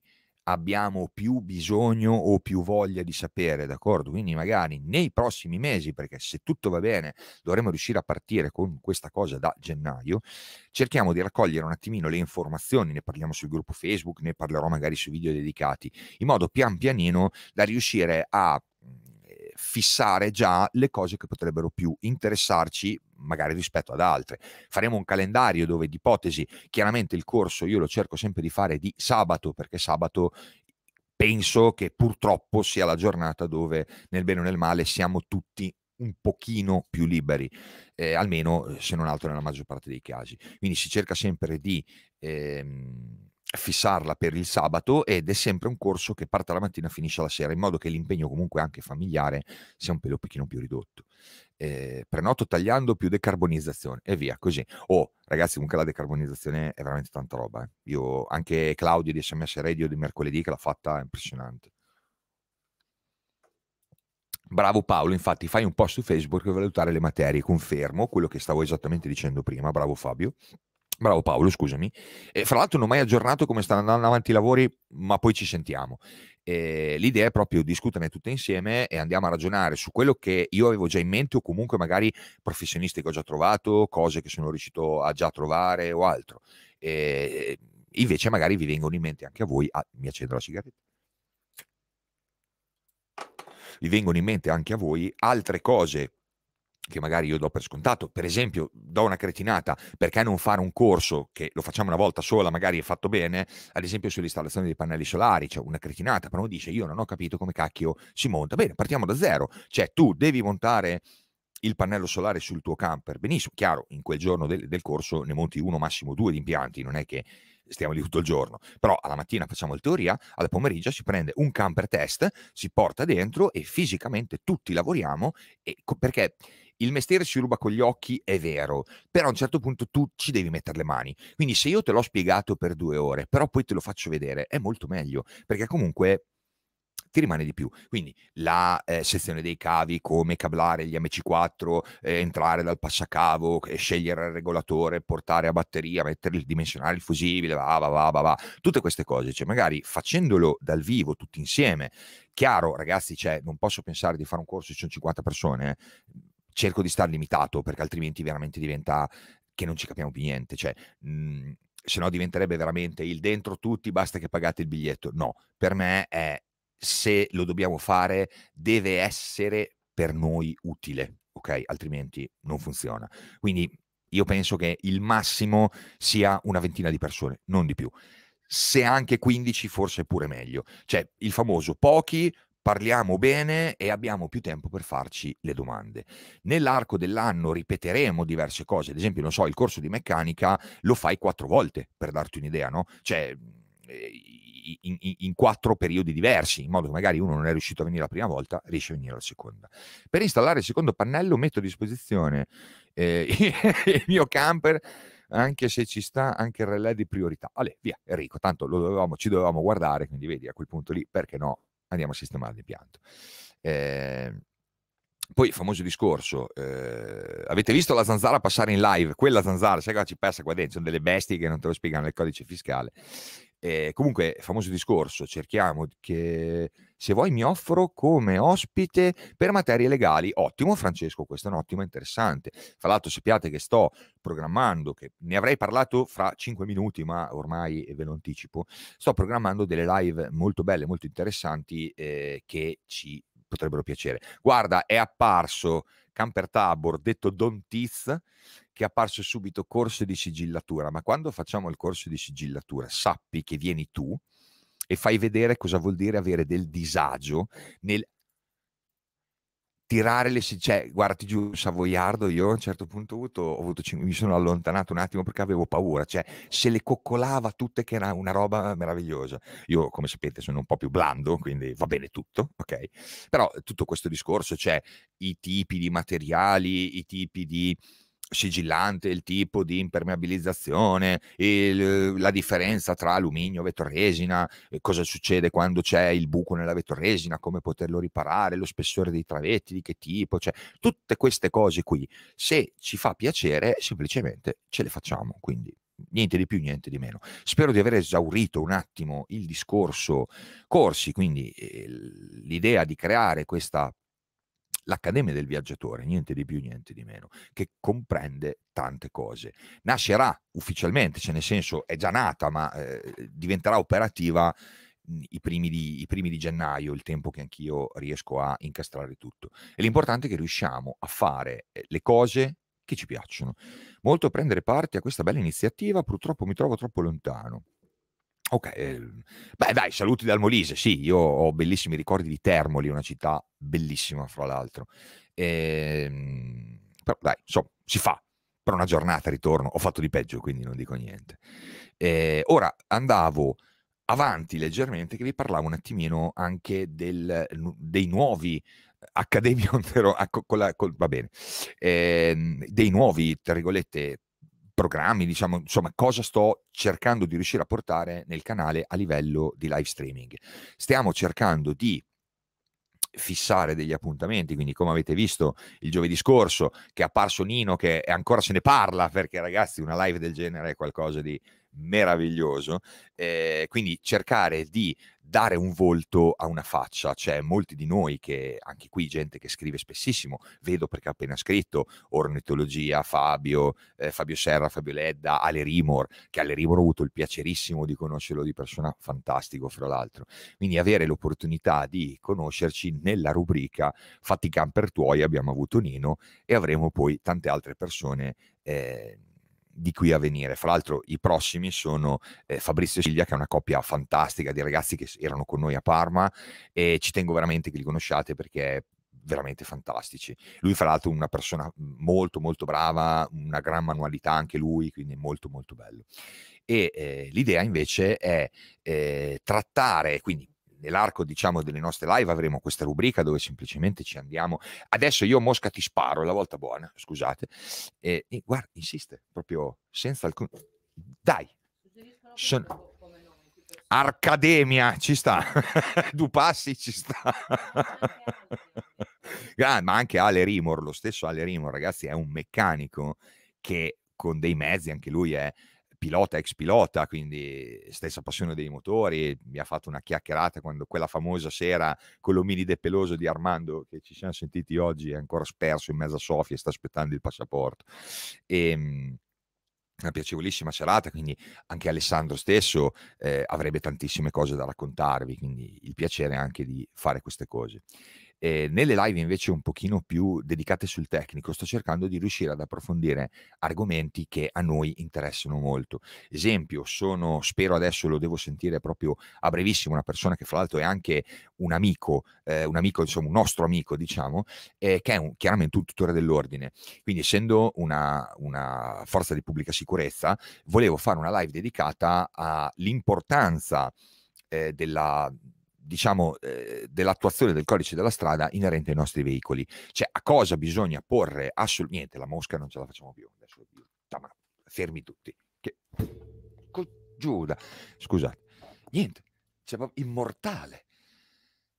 abbiamo più bisogno o più voglia di sapere, d'accordo? Quindi magari nei prossimi mesi, perché se tutto va bene dovremo riuscire a partire con questa cosa da gennaio, cerchiamo di raccogliere un attimino le informazioni, ne parliamo sul gruppo Facebook, ne parlerò magari su video dedicati, in modo pian pianino da riuscire a fissare già le cose che potrebbero più interessarci magari rispetto ad altre. Faremo un calendario dove di ipotesi, chiaramente il corso io lo cerco sempre di fare di sabato perché sabato penso che purtroppo sia la giornata dove nel bene o nel male siamo tutti un pochino più liberi, eh, almeno eh, se non altro nella maggior parte dei casi. Quindi si cerca sempre di... Ehm, fissarla per il sabato ed è sempre un corso che parte la mattina e finisce la sera, in modo che l'impegno comunque anche familiare sia un pelo pochino più ridotto. Eh, prenoto tagliando più decarbonizzazione e via così. Oh, ragazzi, comunque la decarbonizzazione è veramente tanta roba. Eh. Io anche Claudio di SMS Radio di mercoledì che l'ha fatta è impressionante. Bravo Paolo, infatti fai un post su Facebook per valutare le materie, confermo quello che stavo esattamente dicendo prima, bravo Fabio. Bravo Paolo, scusami. E fra l'altro non ho mai aggiornato come stanno andando avanti i lavori, ma poi ci sentiamo. E l'idea è proprio discuterne tutte insieme e andiamo a ragionare su quello che io avevo già in mente o comunque magari professionisti che ho già trovato, cose che sono riuscito a già trovare o altro. E invece magari vi vengono in mente anche a voi, ah, mi accendo la sigaretta, vi vengono in mente anche a voi altre cose che magari io do per scontato, per esempio do una cretinata, perché non fare un corso che lo facciamo una volta sola, magari è fatto bene, ad esempio sull'installazione dei pannelli solari, c'è cioè una cretinata, però uno dice io non ho capito come cacchio si monta, bene, partiamo da zero, cioè tu devi montare il pannello solare sul tuo camper, benissimo, chiaro, in quel giorno del, del corso ne monti uno, massimo due di impianti, non è che stiamo lì tutto il giorno. Però alla mattina facciamo il teoria, al pomeriggio si prende un camper test, si porta dentro e fisicamente tutti lavoriamo e, perché il mestiere si ruba con gli occhi, è vero, però a un certo punto tu ci devi mettere le mani. Quindi se io te l'ho spiegato per due ore, però poi te lo faccio vedere, è molto meglio, perché comunque ti rimane di più. Quindi la eh, sezione dei cavi, come cablare gli MC4, eh, entrare dal passacavo, eh, scegliere il regolatore, portare a batteria, mettere il dimensionale il fusibile, va, va, va, va, va. Tutte queste cose, cioè magari facendolo dal vivo tutti insieme. Chiaro, ragazzi, cioè, non posso pensare di fare un corso, ci sono 50 persone, eh, cerco di star limitato perché altrimenti veramente diventa che non ci capiamo più niente, cioè mh, mhmm, se no diventerebbe veramente il dentro tutti, basta che pagate il biglietto. No, per me è se lo dobbiamo fare deve essere per noi utile, ok? Altrimenti non funziona. Quindi io penso che il massimo sia una ventina di persone, non di più. Se anche 15 forse è pure meglio. Cioè il famoso pochi parliamo bene e abbiamo più tempo per farci le domande. Nell'arco dell'anno ripeteremo diverse cose, ad esempio, non so, il corso di meccanica lo fai quattro volte, per darti un'idea, no? Cioè, eh, in, in, in, quattro periodi diversi, in modo che magari uno non è riuscito a venire la prima volta, riesce a venire la seconda. Per installare il secondo pannello metto a disposizione eh, <laughs> il mio camper, anche se ci sta anche il relè di priorità. Allora, via, Enrico, tanto dovevamo, ci dovevamo guardare, quindi vedi, a quel punto lì, perché no, andiamo a sistemare l'impianto. Eh, poi il famoso discorso, eh, avete visto la zanzara passare in live? Quella zanzara, sai cosa ci passa qua dentro? Sono delle bestie che non te lo spiegano nel codice fiscale. E eh, comunque, famoso discorso, cerchiamo che se vuoi mi offro come ospite per materie legali. Ottimo Francesco, questo è un ottimo, interessante. Fra l'altro sappiate che sto programmando, che ne avrei parlato fra cinque minuti, ma ormai ve lo anticipo, sto programmando delle live molto belle, molto interessanti eh, che ci potrebbero piacere. Guarda, è apparso Camper Tabor, detto Don Tiz, che è apparso subito corso di sigillatura, ma quando facciamo il corso di sigillatura sappi che vieni tu e fai vedere cosa vuol dire avere del disagio nel tirare le cioè guarda ti Savoiardo io a un certo punto ho avuto, ho avuto, mi sono allontanato un attimo perché avevo paura cioè se le coccolava tutte che era una roba meravigliosa io come sapete sono un po' più blando quindi va bene tutto ok però tutto questo discorso cioè i tipi di materiali i tipi di sigillante, il tipo di impermeabilizzazione, il, eh, la differenza tra alluminio, vetroresina, cosa succede quando c'è il buco nella vetroresina, come poterlo riparare, lo spessore dei travetti, di che tipo, cioè tutte queste cose qui, se ci fa piacere, semplicemente ce le facciamo, quindi niente di più, niente di meno. Spero di aver esaurito un attimo il discorso corsi, quindi eh, l'idea di creare questa l'Accademia del Viaggiatore, niente di più, niente di meno, che comprende tante cose. Nascerà ufficialmente, cioè nel senso è già nata, ma eh, diventerà operativa mm, i primi, di, i primi, di, gennaio, il tempo che anch'io riesco a incastrare tutto. E l'importante è che riusciamo a fare eh, le cose che ci piacciono. Molto prendere parte a questa bella iniziativa, purtroppo mi trovo troppo lontano. Ok, ehm, beh dai, saluti dal Molise, sì, io ho bellissimi ricordi di Termoli, una città bellissima fra l'altro. E, ehm, però dai, insomma, si fa, per una giornata ritorno, ho fatto di peggio, quindi non dico niente. Eh, ora andavo avanti leggermente che vi parlavo un attimino anche del, dei nuovi Accademia <laughs> ecco, con con, va bene, eh, dei nuovi, tra virgolette, programmi, diciamo, insomma, cosa sto cercando di riuscire a portare nel canale a livello di live streaming. Stiamo cercando di fissare degli appuntamenti, quindi come avete visto il giovedì scorso che è apparso Nino che ancora se ne parla perché ragazzi una live del genere è qualcosa di meraviglioso. Eh, quindi cercare di dare un volto a una faccia. C'è molti di noi che, anche qui gente che scrive spessissimo, vedo perché ha appena scritto Ornitologia, Fabio, eh, Fabio Serra, Fabio Ledda, Ale Rimor, che Ale Rimor ho avuto il piacerissimo di conoscerlo di persona, fantastico fra l'altro. Quindi avere l'opportunità di conoscerci nella rubrica Fatti Camper Tuoi, abbiamo avuto Nino e avremo poi tante altre persone eh, di qui a venire. Fra l'altro i prossimi sono eh, Fabrizio e Ciglia, che è una coppia fantastica di ragazzi che erano con noi a Parma e ci tengo veramente che li conosciate perché veramente fantastici. Lui fra l'altro una persona molto molto brava, una gran manualità anche lui, quindi molto molto bello. E eh, l'idea invece è eh, trattare, quindi nell'arco diciamo delle nostre live avremo questa rubrica dove semplicemente ci andiamo. Adesso io Mosca ti sparo, la volta buona, scusate. E, e guarda, insiste, proprio senza alcun... Dai! Sono... <laughs> Arcademia ci sta, <laughs> Dupassi ci sta, ah, ma anche Ale Rimor, lo stesso Ale Rimor ragazzi è un meccanico che con dei mezzi, anche lui è pilota, ex pilota, quindi stessa passione dei motori, mi ha fatto una chiacchierata quando quella famosa sera con l'ominide peloso di Armando che ci siamo sentiti oggi è ancora sperso in mezzo a Sofia e sta aspettando il passaporto. E, ehm, una piacevolissima serata, quindi anche Alessandro stesso eh, avrebbe tantissime cose da raccontarvi, quindi il piacere anche di fare queste cose. Eh, nelle live invece un pochino più dedicate sul tecnico sto cercando di riuscire ad approfondire argomenti che a noi interessano molto. Esempio, sono, spero adesso lo devo sentire proprio a brevissimo, una persona che fra l'altro è anche un amico, eh, un amico, insomma un nostro amico diciamo, eh, che è un, chiaramente un tutore dell'ordine. Quindi essendo una, una forza di pubblica sicurezza, volevo fare una live dedicata all'importanza eh, della, diciamo, eh, dell'attuazione del codice della strada inerente ai nostri veicoli. Cioè, a cosa bisogna porre assolutamente la mosca non ce la facciamo più. Adesso, ma fermi tutti. Che... Giuda, scusate. Niente, c'è proprio immortale.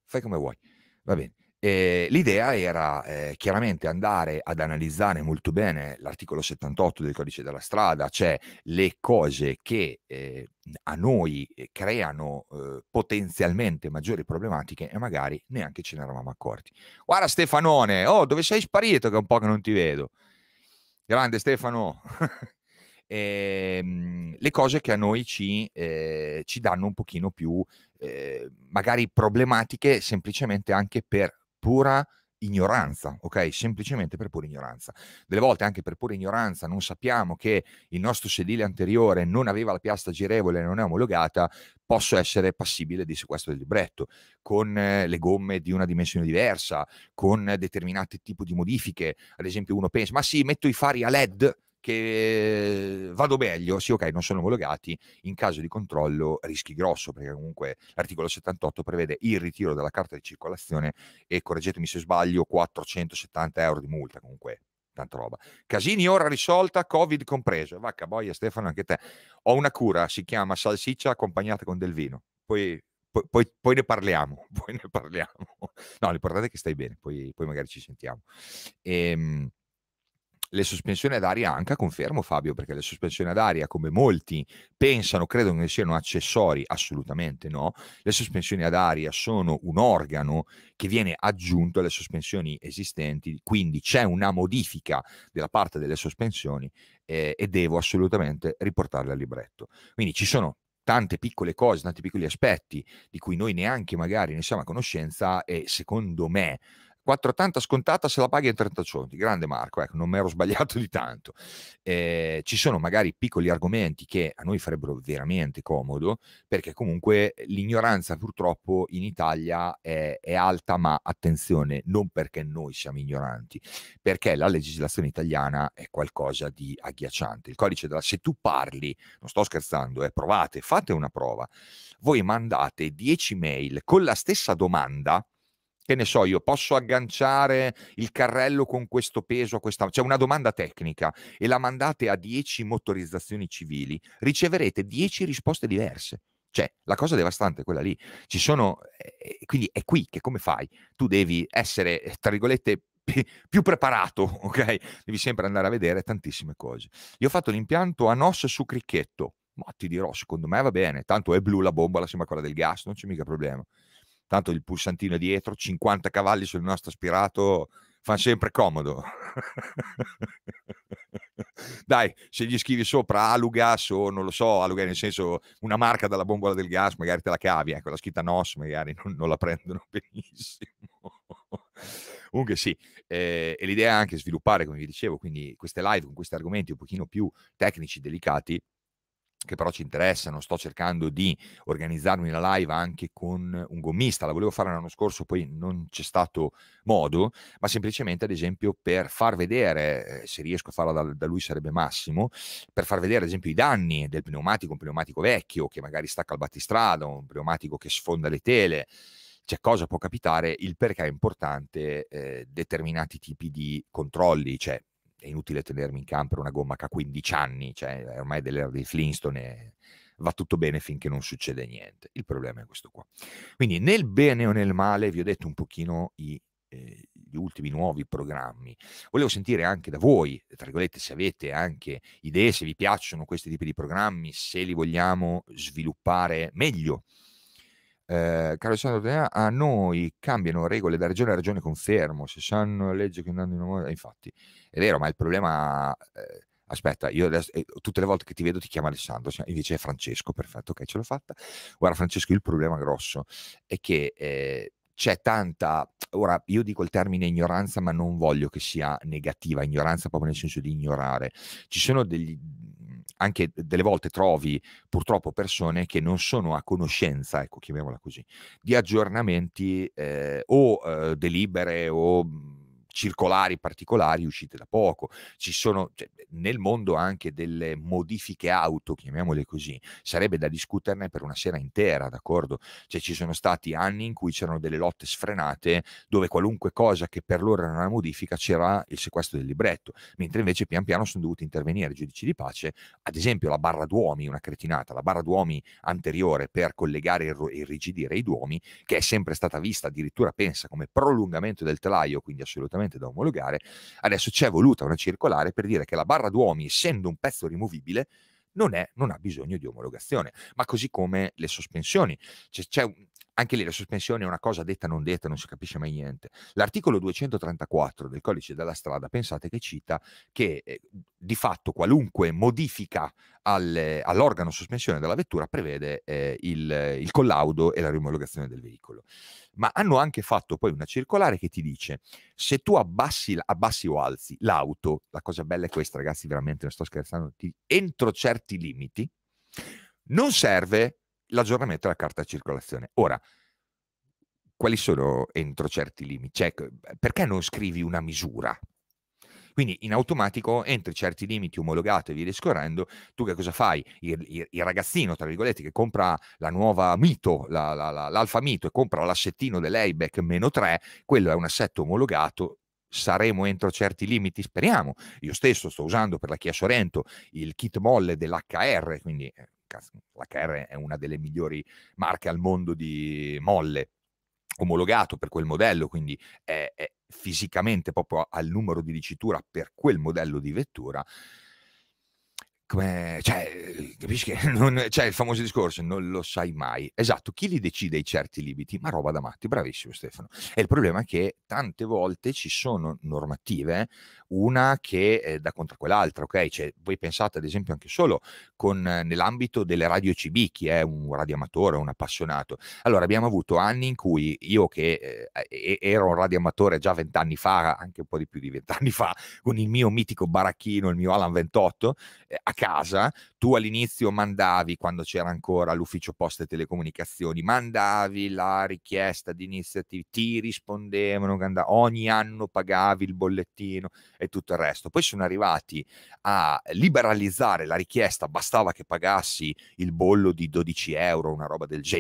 Fai come vuoi. Va bene. E ehm, l'idea era eh, chiaramente andare ad analizzare molto bene l'articolo 78 del codice della strada, cioè le cose che eh, a noi ehm, creano eh, potenzialmente maggiori problematiche e magari neanche ce ne eravamo accorti. Guarda Stefanone, oh dove sei sparito che è un po' che non ti vedo. Grande Stefano. <laughs> Ehm, le cose che a noi ci, eh, ci danno un pochino più eh, magari problematiche semplicemente anche per pura ignoranza, ok? Semplicemente per pura ignoranza. Delle volte anche per pura ignoranza non sappiamo che il nostro sedile anteriore non aveva la piastra girevole, e non è omologata, posso essere passibile di sequestro del libretto, con eh, le gomme di una dimensione diversa, con determinati tipi di modifiche. Ad esempio uno pensa, ma sì, metto i fari a LED, che ehm, vado meglio, sì ok, non sono omologati, in caso di controllo rischi grosso, perché comunque l'articolo 78 prevede il ritiro della carta di circolazione e, correggetemi se sbaglio, 470 euro di multa comunque. Tanta roba. Casini ora risolta, Covid compreso. Vacca boia, Stefano, anche te. Ho una cura, si chiama salsiccia accompagnata con del vino. Poi poi, poi, ne parliamo, <laughs> poi ne parliamo. No, l'importante è che stai bene, poi, poi magari ci sentiamo. Ehm le sospensioni ad aria anche, confermo Fabio, perché le sospensioni ad aria, come molti pensano, credono che siano accessori, assolutamente no. Le sospensioni ad aria sono un organo che viene aggiunto alle sospensioni esistenti, quindi c'è una modifica della parte delle sospensioni eh, e devo assolutamente riportarle al libretto. Quindi ci sono tante piccole cose, tanti piccoli aspetti di cui noi neanche magari ne siamo a conoscenza e secondo me 4,80 scontata se la paghi in 30 giorni. Grande Marco, ecco, non mi ero <laughs> sbagliato di tanto. Eh, ci sono magari piccoli argomenti che a noi farebbero veramente comodo, perché comunque l'ignoranza purtroppo in Italia è, è alta, ma attenzione, non perché noi siamo ignoranti, perché la legislazione italiana è qualcosa di agghiacciante. Il codice della... Se tu parli, non sto scherzando, eh, provate, fate una prova, voi mandate 10 mail con la stessa domanda, che ne so io, posso agganciare il carrello con questo peso a questa... C'è cioè una domanda tecnica e la mandate a 10 motorizzazioni civili, riceverete 10 risposte diverse. Cioè, la cosa devastante è quella lì. Ci sono... Eh, eh, quindi è qui che come fai? Tu devi essere, eh, tra virgolette, più preparato, <laughs> ok? Devi sempre andare a vedere tantissime cose. Io ho fatto l'impianto a NOS su Cricchetto, ma ti dirò, secondo me va bene, tanto è blu la bomba, bombola, sembra quella del gas, non c'è mica problema tanto il pulsantino è dietro, 50 cavalli sul nostro aspirato fa sempre comodo. Dai, se gli scrivi sopra Alugas o non lo so, Alugas nel senso una marca dalla bombola del gas, magari te la cavi, ecco la scritta NOS magari non, non la prendono <laughs> benissimo. Comunque sì, eh, e l'idea è anche sviluppare, come vi dicevo, quindi queste live con questi argomenti un pochino più tecnici, delicati, che però ci interessano, sto cercando di organizzarmi la live anche con un gommista, la volevo fare l'anno scorso, poi non c'è stato modo, ma semplicemente ad esempio per far vedere, eh, se riesco a farla da, da lui sarebbe massimo, per far vedere ad esempio i danni del pneumatico, un pneumatico vecchio che magari stacca il battistrada, un pneumatico che sfonda le tele, cioè cosa può capitare, il perché è importante eh, determinati tipi di controlli, cioè è inutile tenermi in campo una gomma che ha 15 anni, cioè ormai dell'era dei Flintstone va tutto bene finché non succede niente. Il problema è questo qua. Quindi nel bene o nel male vi ho detto un pochino i, eh, gli ultimi nuovi programmi. Volevo sentire anche da voi, tra virgolette, se avete anche idee, se vi piacciono questi tipi di programmi, se li vogliamo sviluppare meglio eh, caro Alessandro Tonea, a noi cambiano regole da regione a regione, confermo, se sanno legge che non in un modo, infatti, è vero, ma il problema... Eh, aspetta, io adesso, eh, tutte le volte che ti vedo ti chiamo Alessandro, cioè, invece è Francesco, perfetto, ok, ce l'ho fatta. Guarda Francesco, il problema grosso è che eh, c'è tanta, ora io dico il termine ignoranza, ma non voglio che sia negativa, ignoranza proprio nel senso di ignorare. Ci sono degli anche delle volte trovi purtroppo persone che non sono a conoscenza, ecco, chiamiamola così, di aggiornamenti eh, o eh, delibere o mhmm, circolari particolari uscite da poco. Ci sono cioè, nel mondo anche delle modifiche auto, chiamiamole così, sarebbe da discuterne per una sera intera, d'accordo? Cioè ci sono stati anni in cui c'erano delle lotte sfrenate dove qualunque cosa che per loro era una modifica c'era il sequestro del libretto, mentre invece pian piano sono dovuti intervenire i giudici di pace, ad esempio la barra Duomi, una cretinata, la barra Duomi anteriore per collegare e irrigidire i Duomi, che è sempre stata vista addirittura pensa come prolungamento del telaio, quindi assolutamente sicuramente da omologare, adesso c'è voluta una circolare per dire che la barra d'uomi, essendo un pezzo rimovibile, non, è, non ha bisogno di omologazione, ma così come le sospensioni. C'è, c'è un, anche lì la sospensione è una cosa detta non detta, non si capisce mai niente. L'articolo 234 del codice della strada, pensate che cita che eh, di fatto qualunque modifica al, all'organo sospensione della vettura prevede eh, il, il, collaudo e la rimologazione del veicolo. Ma hanno anche fatto poi una circolare che ti dice se tu abbassi, abbassi o alzi l'auto, la cosa bella è questa ragazzi, veramente non sto scherzando, ti, entro certi limiti, non serve l'aggiornamento della carta circolazione. Ora, quali sono entro certi limiti? Cioè, perché non scrivi una misura? Quindi in automatico, entro certi limiti omologati e via discorrendo, tu che cosa fai? Il, il, il, ragazzino, tra virgolette, che compra la nuova Mito, la, la, la, l'Alfa Mito e compra l'assettino dell'Ayback meno 3, quello è un assetto omologato, saremo entro certi limiti? Speriamo. Io stesso sto usando per la Chia Sorento il kit molle dell'HR, quindi eh, la Kerr è una delle migliori marche al mondo di molle omologato per quel modello, quindi è, è fisicamente proprio al numero di dicitura per quel modello di vettura, come, cioè, capisci che <laughs> non, cioè, il famoso discorso non lo sai mai. Esatto, chi li decide i certi limiti? Ma roba da matti, bravissimo Stefano. E il problema è che tante volte ci sono normative, una che eh, dà contro quell'altra, ok? Cioè, voi pensate ad esempio anche solo con, nell'ambito delle radio CB, chi è eh, un radioamatore, un appassionato. Allora, abbiamo avuto anni in cui io che eh, ero un radioamatore già vent'anni fa, anche un po' di più di vent'anni fa, con il mio mitico baracchino, il mio Alan 28, eh, casa, tu all'inizio mandavi, quando c'era ancora l'ufficio poste e telecomunicazioni, mandavi la richiesta di iniziativa, ti rispondevano, ogni anno pagavi il bollettino e tutto il resto. Poi sono arrivati a liberalizzare la richiesta, bastava che pagassi il bollo di 12 euro, una roba del genere,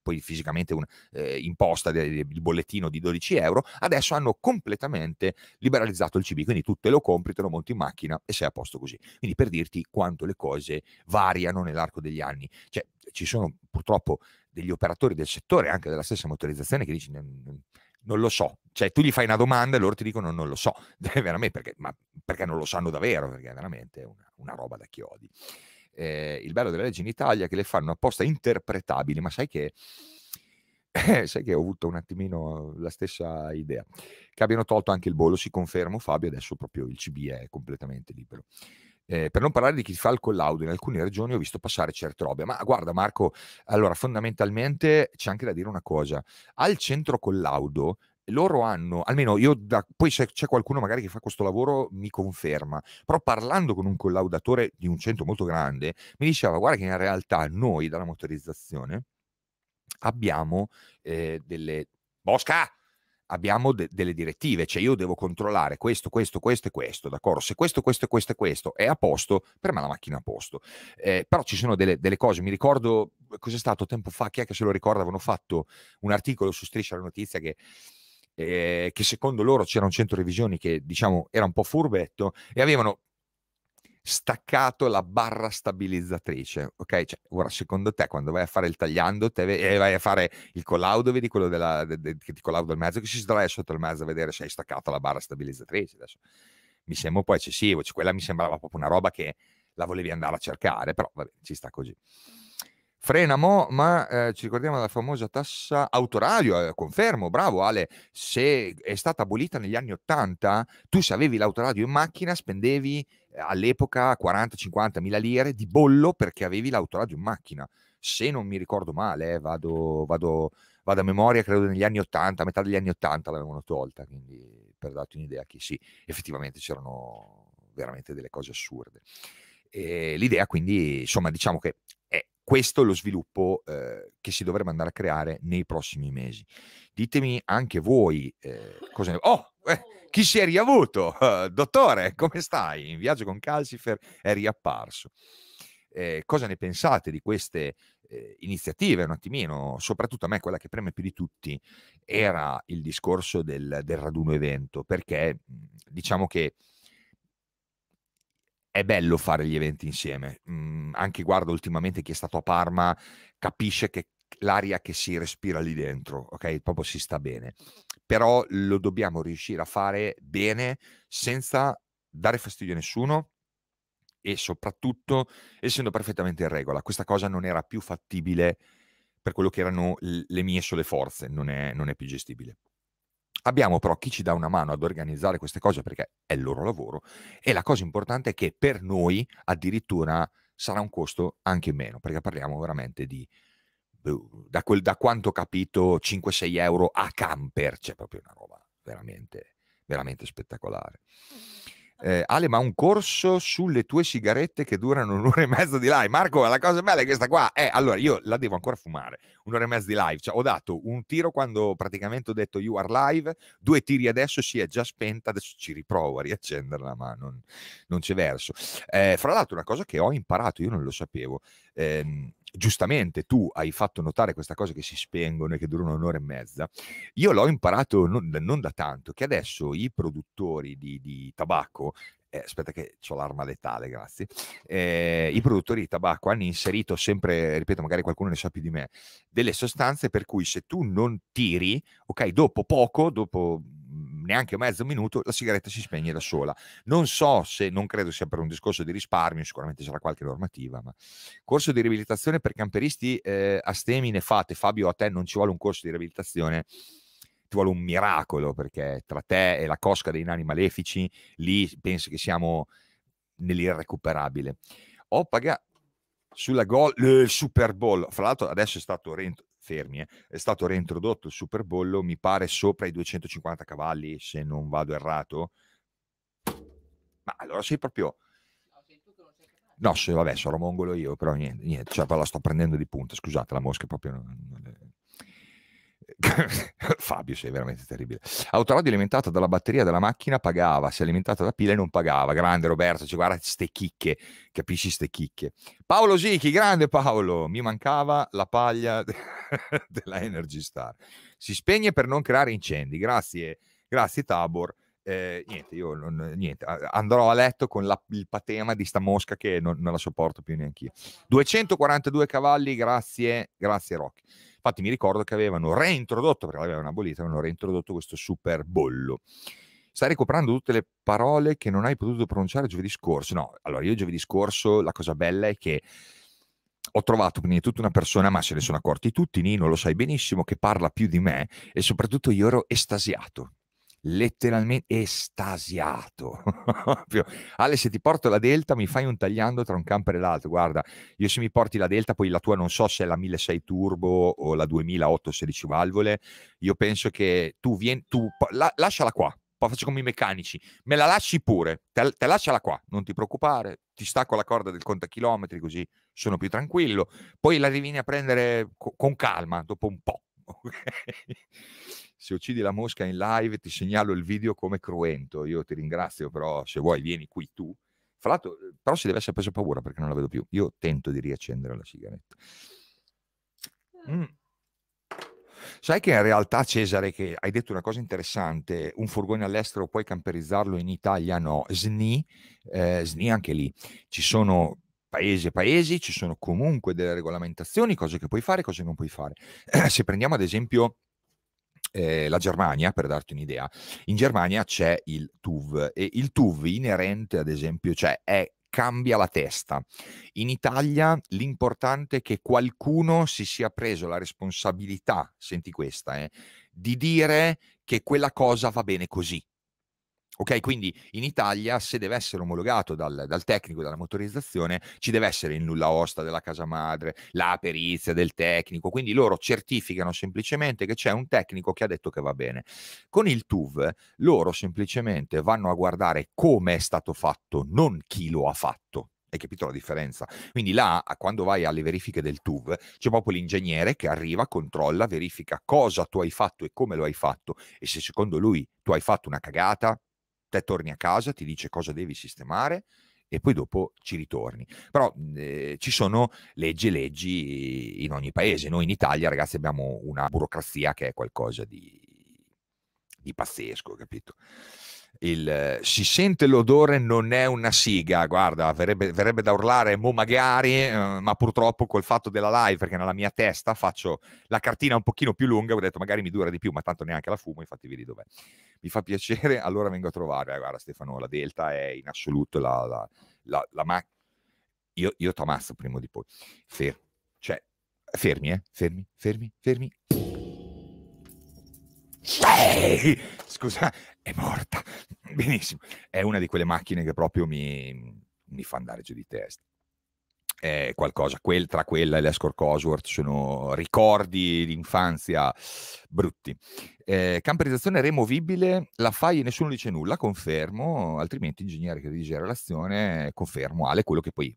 poi fisicamente un'imposta, eh, il bollettino di 12 euro, adesso hanno completamente liberalizzato il CB, quindi tu te lo compri, te lo monti in macchina e sei a posto così. Quindi per dirti quanto le cose cose variano nell'arco degli anni. Cioè, ci sono purtroppo degli operatori del settore, anche della stessa motorizzazione, che dici non lo so. Cioè, tu gli fai una domanda e loro ti dicono non lo so, <laughs> veramente, perché, ma perché non lo sanno davvero, perché è veramente una, una roba da chiodi. Eh, il bello delle leggi in Italia è che le fanno apposta interpretabili, ma sai che, eh, sai che ho avuto un attimino la stessa idea, che abbiano tolto anche il bollo, si confermo Fabio, adesso proprio il CB è completamente libero. Eh, per non parlare di chi fa il collaudo, in alcune regioni ho visto passare certe robe. Ma guarda Marco, allora fondamentalmente c'è anche da dire una cosa. Al centro collaudo loro hanno, almeno io, da, poi se c'è qualcuno magari che fa questo lavoro mi conferma, però parlando con un collaudatore di un centro molto grande, mi diceva guarda che in realtà noi dalla motorizzazione abbiamo eh, delle... Bosca! abbiamo de- delle direttive, cioè io devo controllare questo, questo, questo e questo, d'accordo? Se questo, questo e questo e questo è a posto, per me la macchina è a posto. Eh, però ci sono delle, delle, cose, mi ricordo, cos'è stato tempo fa, chi è che se lo ricorda, avevano fatto un articolo su Striscia la Notizia che, eh, che secondo loro c'era un centro revisioni che diciamo era un po' furbetto e avevano staccato la barra stabilizzatrice, ok? Cioè, ora secondo te quando vai a fare il tagliando te e eh, vai a fare il collaudo, vedi quello della, de, de, che ti collaudo il mezzo, che si sdrai sotto il mezzo a vedere se hai staccato la barra stabilizzatrice adesso. Mi sembra un po' eccessivo, cioè, quella mi sembrava proprio una roba che la volevi andare a cercare, però vabbè, ci sta così. Frena mo, ma eh, ci ricordiamo della famosa tassa autoradio, eh, confermo, bravo Ale, se è stata abolita negli anni 80, tu se avevi l'autoradio in macchina spendevi eh, all'epoca 40-50 mila lire di bollo perché avevi l'autoradio in macchina, se non mi ricordo male, eh, vado, vado, vado, a memoria, credo negli anni 80, a metà degli anni 80 l'avevano tolta, quindi per darti un'idea che sì, effettivamente c'erano veramente delle cose assurde. E l'idea quindi, insomma, diciamo che questo è lo sviluppo eh, che si dovrebbe andare a creare nei prossimi mesi. Ditemi anche voi eh, cosa ne... <laughs> Oh, eh, chi si è riavuto? Uh, <laughs> dottore, come stai? In viaggio con Calcifer è riapparso. Ehm, cosa ne pensate di queste ehm, iniziative? Un attimino, soprattutto a me quella che preme più di tutti era il discorso del, del raduno evento, perché mhmm, diciamo che è bello fare gli eventi insieme. Mm, anche guarda ultimamente chi è stato a Parma capisce che l'aria che si respira lì dentro, ok? Proprio si sta bene. Però lo dobbiamo riuscire a fare bene senza dare fastidio a nessuno e soprattutto essendo perfettamente in regola. Questa cosa non era più fattibile per quello che erano le mie sole forze, non è, non è più gestibile. Abbiamo però chi ci dà una mano ad organizzare queste cose perché è il loro lavoro e la cosa importante è che per noi addirittura sarà un costo anche meno perché parliamo veramente di boh, da, quel, da quanto ho capito 5-6 euro a camper, c'è cioè proprio una roba veramente, veramente spettacolare. Eh, Ale, ma un corso sulle tue sigarette che durano un'ora e mezza di live. Marco, la cosa bella è questa qua. Eh, allora, io la devo ancora fumare. Un'ora e mezza di live. Cioè, ho dato un tiro quando praticamente ho detto you are live, due tiri adesso si è già spenta, adesso ci riprovo a riaccenderla, ma non, non c'è verso. Eh, fra l'altro, una cosa che ho imparato, io non lo sapevo. Ehm, giustamente tu hai fatto notare questa cosa che si spengono e che durano un'ora e mezza, io l'ho imparato non, non da tanto, che adesso i produttori di, di tabacco eh, aspetta che ho l'arma letale, grazie. Eh, I produttori di tabacco hanno inserito sempre, ripeto, magari qualcuno ne sa più di me, delle sostanze per cui se tu non tiri, ok, dopo poco, dopo neanche mezzo minuto la sigaretta si spegne da sola. Non so se, non credo sia per un discorso di risparmio, sicuramente sarà qualche normativa, ma corso di riabilitazione per camperisti eh, stemi ne fate, Fabio a te non ci vuole un corso di riabilitazione, ti vuole un miracolo perché tra te e la cosca dei nani malefici lì penso che siamo nell'irrecuperabile. Ho pagato sulla gol eh, il Super Bowl, fra l'altro adesso è stato fermi, eh, è stato reintrodotto il superbollo, mi pare sopra i 250 cavalli, se non vado errato. Ma allora sei proprio... No, se, vabbè, sono mongolo io, però niente, niente cioè, la sto prendendo di punta, scusate, la mosca proprio... Non, non è... <laughs> Fabio sei veramente terribile. Autoradio alimentata dalla batteria della macchina pagava, se alimentata da pila non pagava. Grande Roberto, cioè, guarda ste chicche, capisci ste chicche. Paolo Zichi, grande Paolo, mi mancava la paglia <laughs> della Energy Star. Si spegne per non creare incendi, grazie, grazie Tabor. Eh, niente, io non, niente, andrò a letto con la, il patema di sta mosca che non, non la sopporto più neanche io. 242 cavalli, grazie, grazie Rocky. Infatti mi ricordo che avevano reintrodotto, perché l'avevano abolita, avevano reintrodotto questo super bollo. Stai recuperando tutte le parole che non hai potuto pronunciare giovedì scorso. No, allora io giovedì scorso la cosa bella è che ho trovato prima di tutto una persona, ma se ne sono accorti tutti, Nino lo sai benissimo, che parla più di me e soprattutto io ero estasiato letteralmente estasiato. <laughs> Ale, se ti porto la Delta, mi fai un tagliando tra un camper e l'altro. Guarda, io se mi porti la Delta, poi la tua non so se è la 1600 Turbo o la 2008 16 valvole, io penso che tu vieni, tu la, lasciala qua. Poi Faccio come i meccanici, me la lasci pure, te, te lasciala qua, non ti preoccupare, ti stacco la corda del contachilometri così sono più tranquillo, poi la rivieni a prendere co- con calma dopo un po' okay? Se uccidi la mosca in live ti segnalo il video come cruento, io ti ringrazio, però se vuoi vieni qui tu. Fra l'altro, eh, però si deve essere preso paura perché non la vedo più. Io tento di riaccendere la sigaretta. Ah. Mm. Sai che in realtà, Cesare, che hai detto una cosa interessante, un furgone all'estero puoi camperizzarlo in Italia? No, SNI, eh, SNI anche lì, ci sono paesi e paesi ci sono comunque delle regolamentazioni, cose che puoi fare e cose che non puoi fare. <clears throat> Se prendiamo ad esempio eh, la Germania, per darti un'idea, in Germania c'è il TUV e il TUV inerente ad esempio, cioè è cambia la testa. In Italia l'importante è che qualcuno si sia preso la responsabilità, senti questa, eh, di dire che quella cosa va bene così. Ok, quindi in Italia se deve essere omologato dal, dal tecnico, della motorizzazione, ci deve essere il nulla osta della casa madre, la perizia del tecnico, quindi loro certificano semplicemente che c'è un tecnico che ha detto che va bene. Con il TUV loro semplicemente vanno a guardare come è stato fatto, non chi lo ha fatto. Hai capito la differenza? Quindi là, quando vai alle verifiche del TUV, c'è proprio l'ingegnere che arriva, controlla, verifica cosa tu hai fatto e come lo hai fatto. E se secondo lui tu hai fatto una cagata, te torni a casa, ti dice cosa devi sistemare e poi dopo ci ritorni. Però mhmm, eh, ci sono leggi e leggi in ogni paese. Noi in Italia, ragazzi, abbiamo una burocrazia che è qualcosa di, di pazzesco, capito? il, eh, si sente l'odore, non è una siga, guarda, verrebbe, verrebbe da urlare, mo magari, eh, ma purtroppo col fatto della live, perché nella mia testa faccio la cartina un pochino più lunga, ho detto magari mi dura di più, ma tanto neanche la fumo, infatti vedi dov'è. Mi fa piacere, <laughs> allora vengo a trovare, eh, guarda Stefano, la Delta è in assoluto la, la, la, la macchina, io, io ti ammazzo prima di poi, fermo, cioè, fermi, eh, fermi, fermi, fermi. Ehi, scusa, è morta. Benissimo. È una di quelle macchine che proprio mi, mi fa andare giù di testa. È qualcosa, quel, tra quella e l'Escort Cosworth sono ricordi di infanzia brutti. Eh, camperizzazione removibile, la fai e nessuno dice nulla, confermo, altrimenti ingegnere che dirige la relazione, confermo, Ale, quello che poi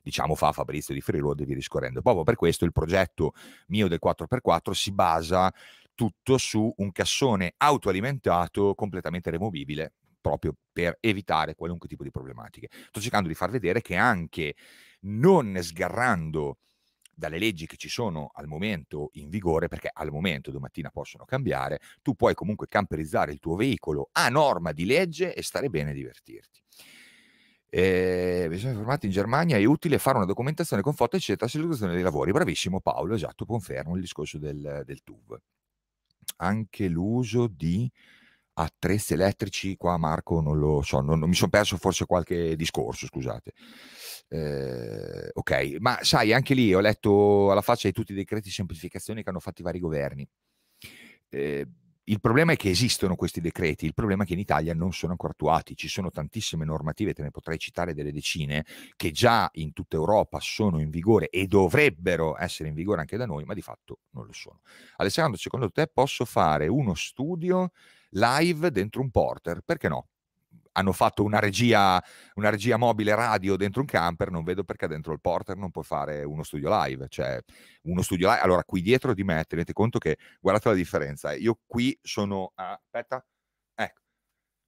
diciamo fa Fabrizio di Freeload e via discorrendo. Proprio per questo il progetto mio del 4x4 si basa tutto su un cassone autoalimentato completamente removibile proprio per evitare qualunque tipo di problematiche. Sto cercando di far vedere che anche non sgarrando dalle leggi che ci sono al momento in vigore, perché al momento domattina possono cambiare, tu puoi comunque camperizzare il tuo veicolo a norma di legge e stare bene e divertirti. Eh, mi sono informato in Germania è utile fare una documentazione con foto eccetera sull'illustrazione dei lavori bravissimo Paolo esatto confermo il discorso del, del TUV anche l'uso di attrezzi elettrici, qua Marco non lo so, non, non mi sono perso forse qualche discorso, scusate. Eh, ok, ma sai, anche lì ho letto alla faccia di tutti i decreti di semplificazione che hanno fatto i vari governi. Eh, il problema è che esistono questi decreti, il problema è che in Italia non sono ancora attuati, ci sono tantissime normative, te ne potrei citare delle decine, che già in tutta Europa sono in vigore e dovrebbero essere in vigore anche da noi, ma di fatto non lo sono. Alessandro, secondo te posso fare uno studio live dentro un porter? Perché no? hanno fatto una regia, una regia, mobile radio dentro un camper, non vedo perché dentro il porter non puoi fare uno studio live, cioè uno studio live, allora qui dietro di me tenete conto che, guardate la differenza, io qui sono, a, aspetta, ecco,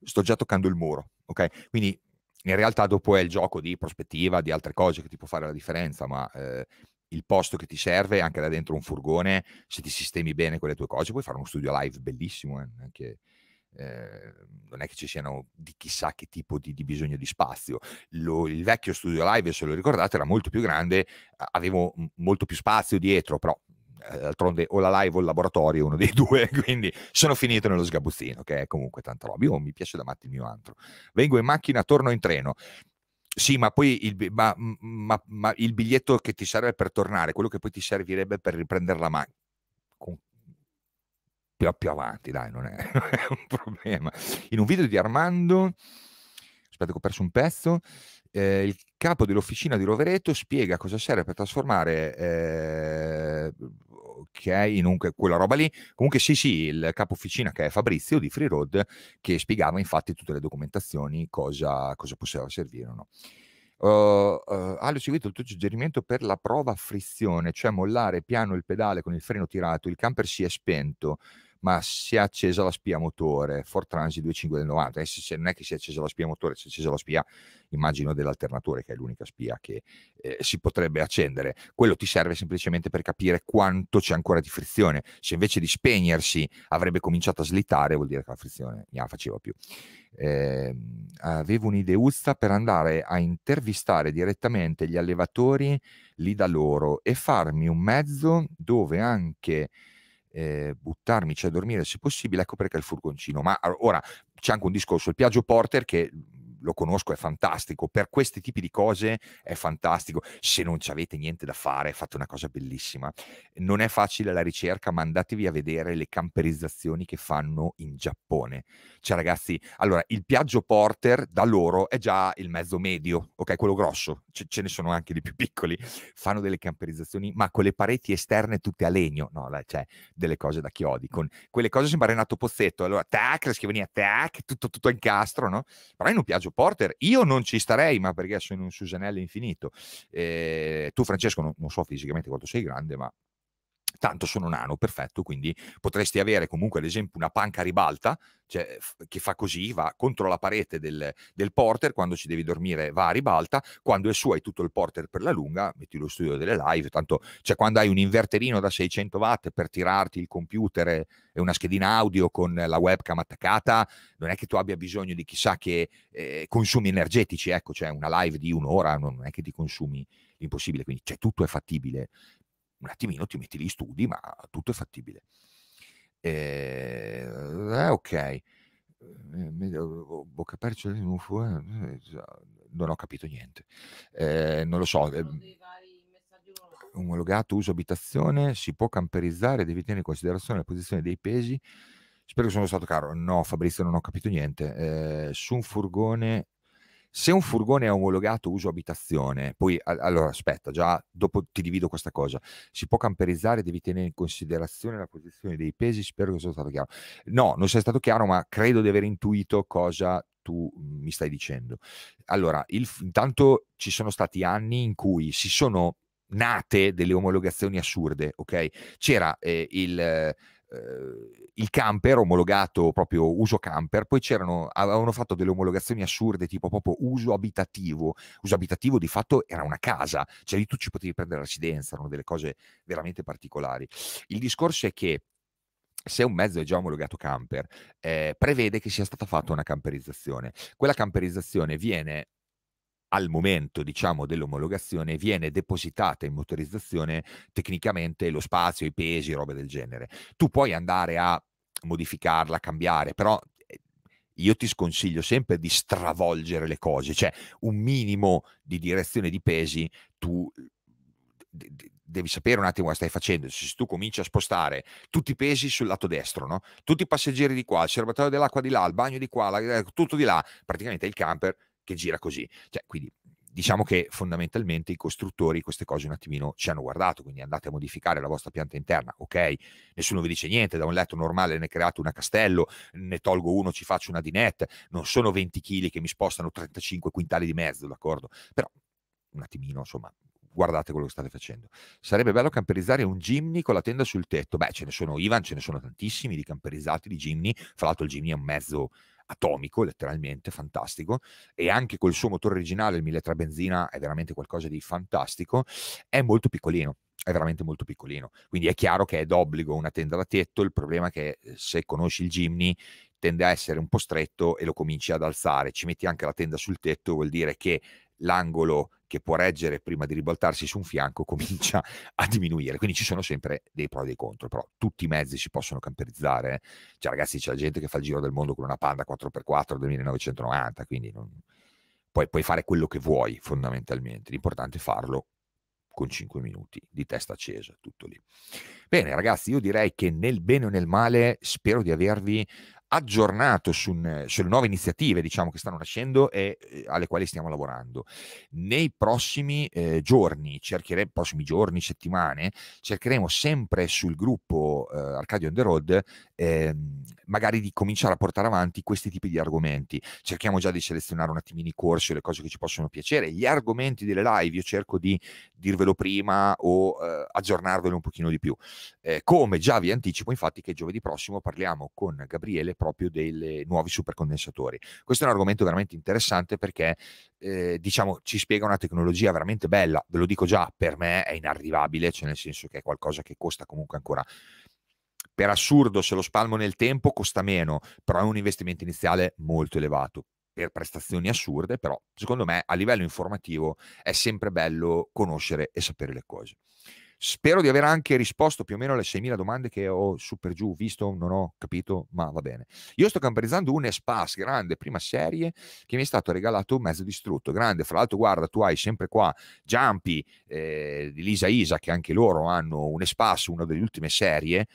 sto già toccando il muro, ok? Quindi in realtà dopo è il gioco di prospettiva, di altre cose che ti può fare la differenza, ma... Eh, il posto che ti serve anche da dentro un furgone, se ti sistemi bene con le tue cose, puoi fare uno studio live bellissimo, eh, anche, Ehm, non è che ci siano di chissà che tipo di, di bisogno di spazio. Lo, il vecchio studio live, se lo ricordate, era molto più grande, avevo molto più spazio dietro, però eh, d'altronde o la live o il laboratorio, uno dei <laughs> due, quindi sono finito nello sgabuzzino, che è comunque tanta roba. Io mi piace da matti il mio antro. Vengo in macchina, torno in treno. Sì, ma poi il, ma, ma, ma il biglietto che ti serve per tornare, quello che poi ti servirebbe per riprendere la macchina più, più avanti, dai, non è, <laughs> è, un problema. In un video di Armando, aspetta che ho perso un pezzo, eh, il capo dell'officina di Rovereto spiega cosa serve per trasformare... Eh, ok, in quella roba lì. Comunque sì, sì, il capo officina che è Fabrizio di Free Road che spiegava infatti tutte le documentazioni, cosa, cosa poteva servire o no. Uh, oh, uh, oh, Ale, ho seguito il tuo suggerimento per la prova a frizione, cioè mollare piano il pedale con il freno tirato, il camper si è spento, ma si è accesa la spia motore, Ford 25 del 90, e eh, se, non è che si è accesa la spia motore, si è accesa la spia, immagino, dell'alternatore, che è l'unica spia che eh, si potrebbe accendere. Quello ti serve semplicemente per capire quanto c'è ancora di frizione. Se invece di spegnersi avrebbe cominciato a slittare, vuol dire che la frizione ne faceva più. Eh, avevo un'ideuzza per andare a intervistare direttamente gli allevatori lì da loro e farmi un mezzo dove anche eh, buttarmi, cioè dormire se possibile, ecco perché il furgoncino. Ma ora c'è anche un discorso, il Piaggio Porter che lo conosco, è fantastico, per questi tipi di cose è fantastico, se non ci avete niente da fare fate una cosa bellissima, non è facile la ricerca ma andatevi a vedere le camperizzazioni che fanno in Giappone, cioè ragazzi, allora il Piaggio Porter da loro è già il mezzo medio, ok, quello grosso, C- ce ne sono anche di più piccoli, fanno delle camperizzazioni ma con le pareti esterne tutte a legno, no, cioè delle cose da chiodi, con quelle cose sembra Renato Pozzetto, allora tac, la scrivania tac, tutto, tutto incastro, no? Però in un Piaggio Sergio Porter, io non ci starei, ma perché sono un Susanelli infinito. Eh, tu, Francesco, non, non so fisicamente quanto sei grande, ma tanto sono nano, perfetto, quindi potresti avere comunque ad esempio una panca ribalta cioè, che fa così, va contro la parete del, del, porter, quando ci devi dormire va a ribalta, quando è su hai tutto il porter per la lunga, metti lo studio delle live, tanto cioè, quando hai un inverterino da 600 watt per tirarti il computer e una schedina audio con la webcam attaccata, non è che tu abbia bisogno di chissà che eh, consumi energetici, ecco, cioè una live di un'ora non è che ti consumi l'impossibile, quindi cioè, tutto è fattibile un attimino ti metti gli studi, ma tutto è fattibile. Ehm, eh, eh, eh, oh, eh, eh ok, bocca aperta, non ho capito niente. Eh, non lo so. Omologato uso abitazione, si può camperizzare, devi tenere in considerazione la posizione dei pesi. Spero che sono stato caro. No, Fabrizio, non ho capito niente. Eh, su un furgone se un furgone è omologato uso abitazione, poi allora aspetta, già dopo ti divido questa cosa, si può camperizzare, devi tenere in considerazione la posizione dei pesi, spero che sia stato chiaro. No, non sei stato chiaro, ma credo di aver intuito cosa tu mhmm, mi stai dicendo. Allora, il, intanto ci sono stati anni in cui si sono nate delle omologazioni assurde, ok? C'era eh, il eh, il camper omologato proprio uso camper, poi c'erano, avevano fatto delle omologazioni assurde tipo proprio uso abitativo, uso abitativo di fatto era una casa, cioè lì tu ci potevi prendere la residenza, erano delle cose veramente particolari. Il discorso è che se un mezzo è già omologato camper, eh, prevede che sia stata fatta una camperizzazione. Quella camperizzazione viene al momento diciamo, dell'omologazione viene depositata in motorizzazione tecnicamente lo spazio, i pesi, robe del genere. Tu puoi andare a modificarla, cambiare, però eh, io ti sconsiglio sempre di stravolgere le cose, cioè un minimo di direzione di pesi tu devi sapere un attimo cosa stai facendo. Se tu cominci a spostare tutti i pesi sul lato destro, no? tutti i passeggeri di qua, il serbatoio dell'acqua di là, il bagno di qua, la, eh, tutto di là, praticamente il camper che gira così. Cioè, quindi diciamo che fondamentalmente i costruttori queste cose un attimino ci hanno guardato, quindi andate a modificare la vostra pianta interna, ok, nessuno vi dice niente, da un letto normale ne create una castello, ne tolgo uno, ci faccio una dinette, non sono 20 kg che mi spostano 35 quintali di mezzo, d'accordo? Però un attimino, insomma, guardate quello che state facendo. Sarebbe bello camperizzare un Jimny con la tenda sul tetto, beh ce ne sono Ivan, ce ne sono tantissimi di camperizzati, di Jimny, fra l'altro il Jimny è un mezzo atomico, letteralmente, fantastico, e anche col suo motore originale, il 1.3 benzina, è veramente qualcosa di fantastico, è molto piccolino è veramente molto piccolino. Quindi è chiaro che è d'obbligo una tenda da tetto. Il problema è che eh, se conosci il Jimny tende a essere un po' stretto e lo cominci ad alzare. Ci metti anche la tenda sul tetto, vuol dire che l'angolo che può reggere prima di ribaltarsi su un fianco <laughs> comincia a diminuire. Quindi ci sono sempre dei pro e dei contro, però tutti i mezzi si possono camperizzare. Eh. Cioè ragazzi c'è gente che fa il giro del mondo con una Panda 4x4 del 1990, quindi non... Poi, puoi fare quello che vuoi fondamentalmente, l'importante è farlo con 5 minuti di testa accesa, tutto lì. Bene ragazzi, io direi che nel bene o nel male spero di avervi aggiornato su, sulle nuove iniziative diciamo, che stanno nascendo e eh, alle quali stiamo lavorando. Nei prossimi eh, giorni, cercheremo, prossimi giorni, settimane, cercheremo sempre sul gruppo eh, Arcadio on the Road ehm, magari di cominciare a portare avanti questi tipi di argomenti. Cerchiamo già di selezionare un attimino i corsi o le cose che ci possono piacere. Gli argomenti delle live io cerco di dirvelo prima o eh, aggiornarvelo un pochino di più. Eh, come già vi anticipo infatti che giovedì prossimo parliamo con Gabriele proprio dei nuovi supercondensatori. Questo è un argomento veramente interessante perché eh, diciamo ci spiega una tecnologia veramente bella, ve lo dico già, per me è inarrivabile, cioè nel senso che è qualcosa che costa comunque ancora per assurdo se lo spalmo nel tempo costa meno, però è un investimento iniziale molto elevato per prestazioni assurde, però secondo me a livello informativo è sempre bello conoscere e sapere le cose. Spero di aver anche risposto più o meno alle 6.000 domande che ho su per giù visto, non ho capito, ma va bene. Io sto camperizzando un Espas grande, prima serie, che mi è stato regalato mezzo distrutto, grande. Fra l'altro, guarda, tu hai sempre qua Giampi, eh, Lisa Isa, che anche loro hanno un Espas, una delle ultime serie,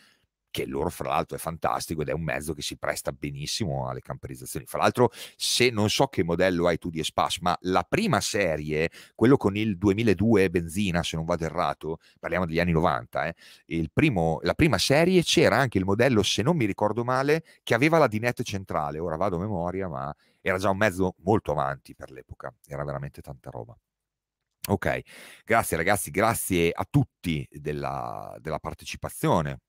che loro fra l'altro è fantastico ed è un mezzo che si presta benissimo alle camperizzazioni. Fra l'altro, se non so che modello hai tu di Espace, ma la prima serie, quello con il 2002 benzina, se non vado errato, parliamo degli anni 90, eh, il primo, la prima serie c'era anche il modello, se non mi ricordo male, che aveva la dinette centrale, ora vado a memoria, ma era già un mezzo molto avanti per l'epoca, era veramente tanta roba. Ok, grazie ragazzi, grazie a tutti della, della partecipazione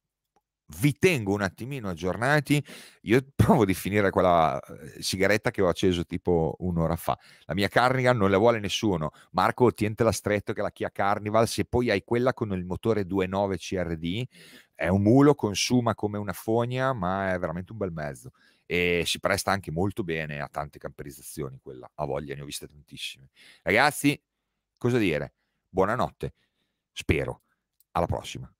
vi tengo un attimino aggiornati. Io <laughs> provo di finire quella eh, sigaretta che ho acceso tipo un'ora fa. La mia Carnival non la vuole nessuno. Marco, tientela stretto che la Kia Carnival, se poi hai quella con il motore 2.9 CRD, è un mulo, consuma come una fogna, ma è veramente un bel mezzo. E si presta anche molto bene a tante camperizzazioni quella. A voglia, ne ho viste tantissime. Ragazzi, cosa dire? Buonanotte. Spero. Alla prossima.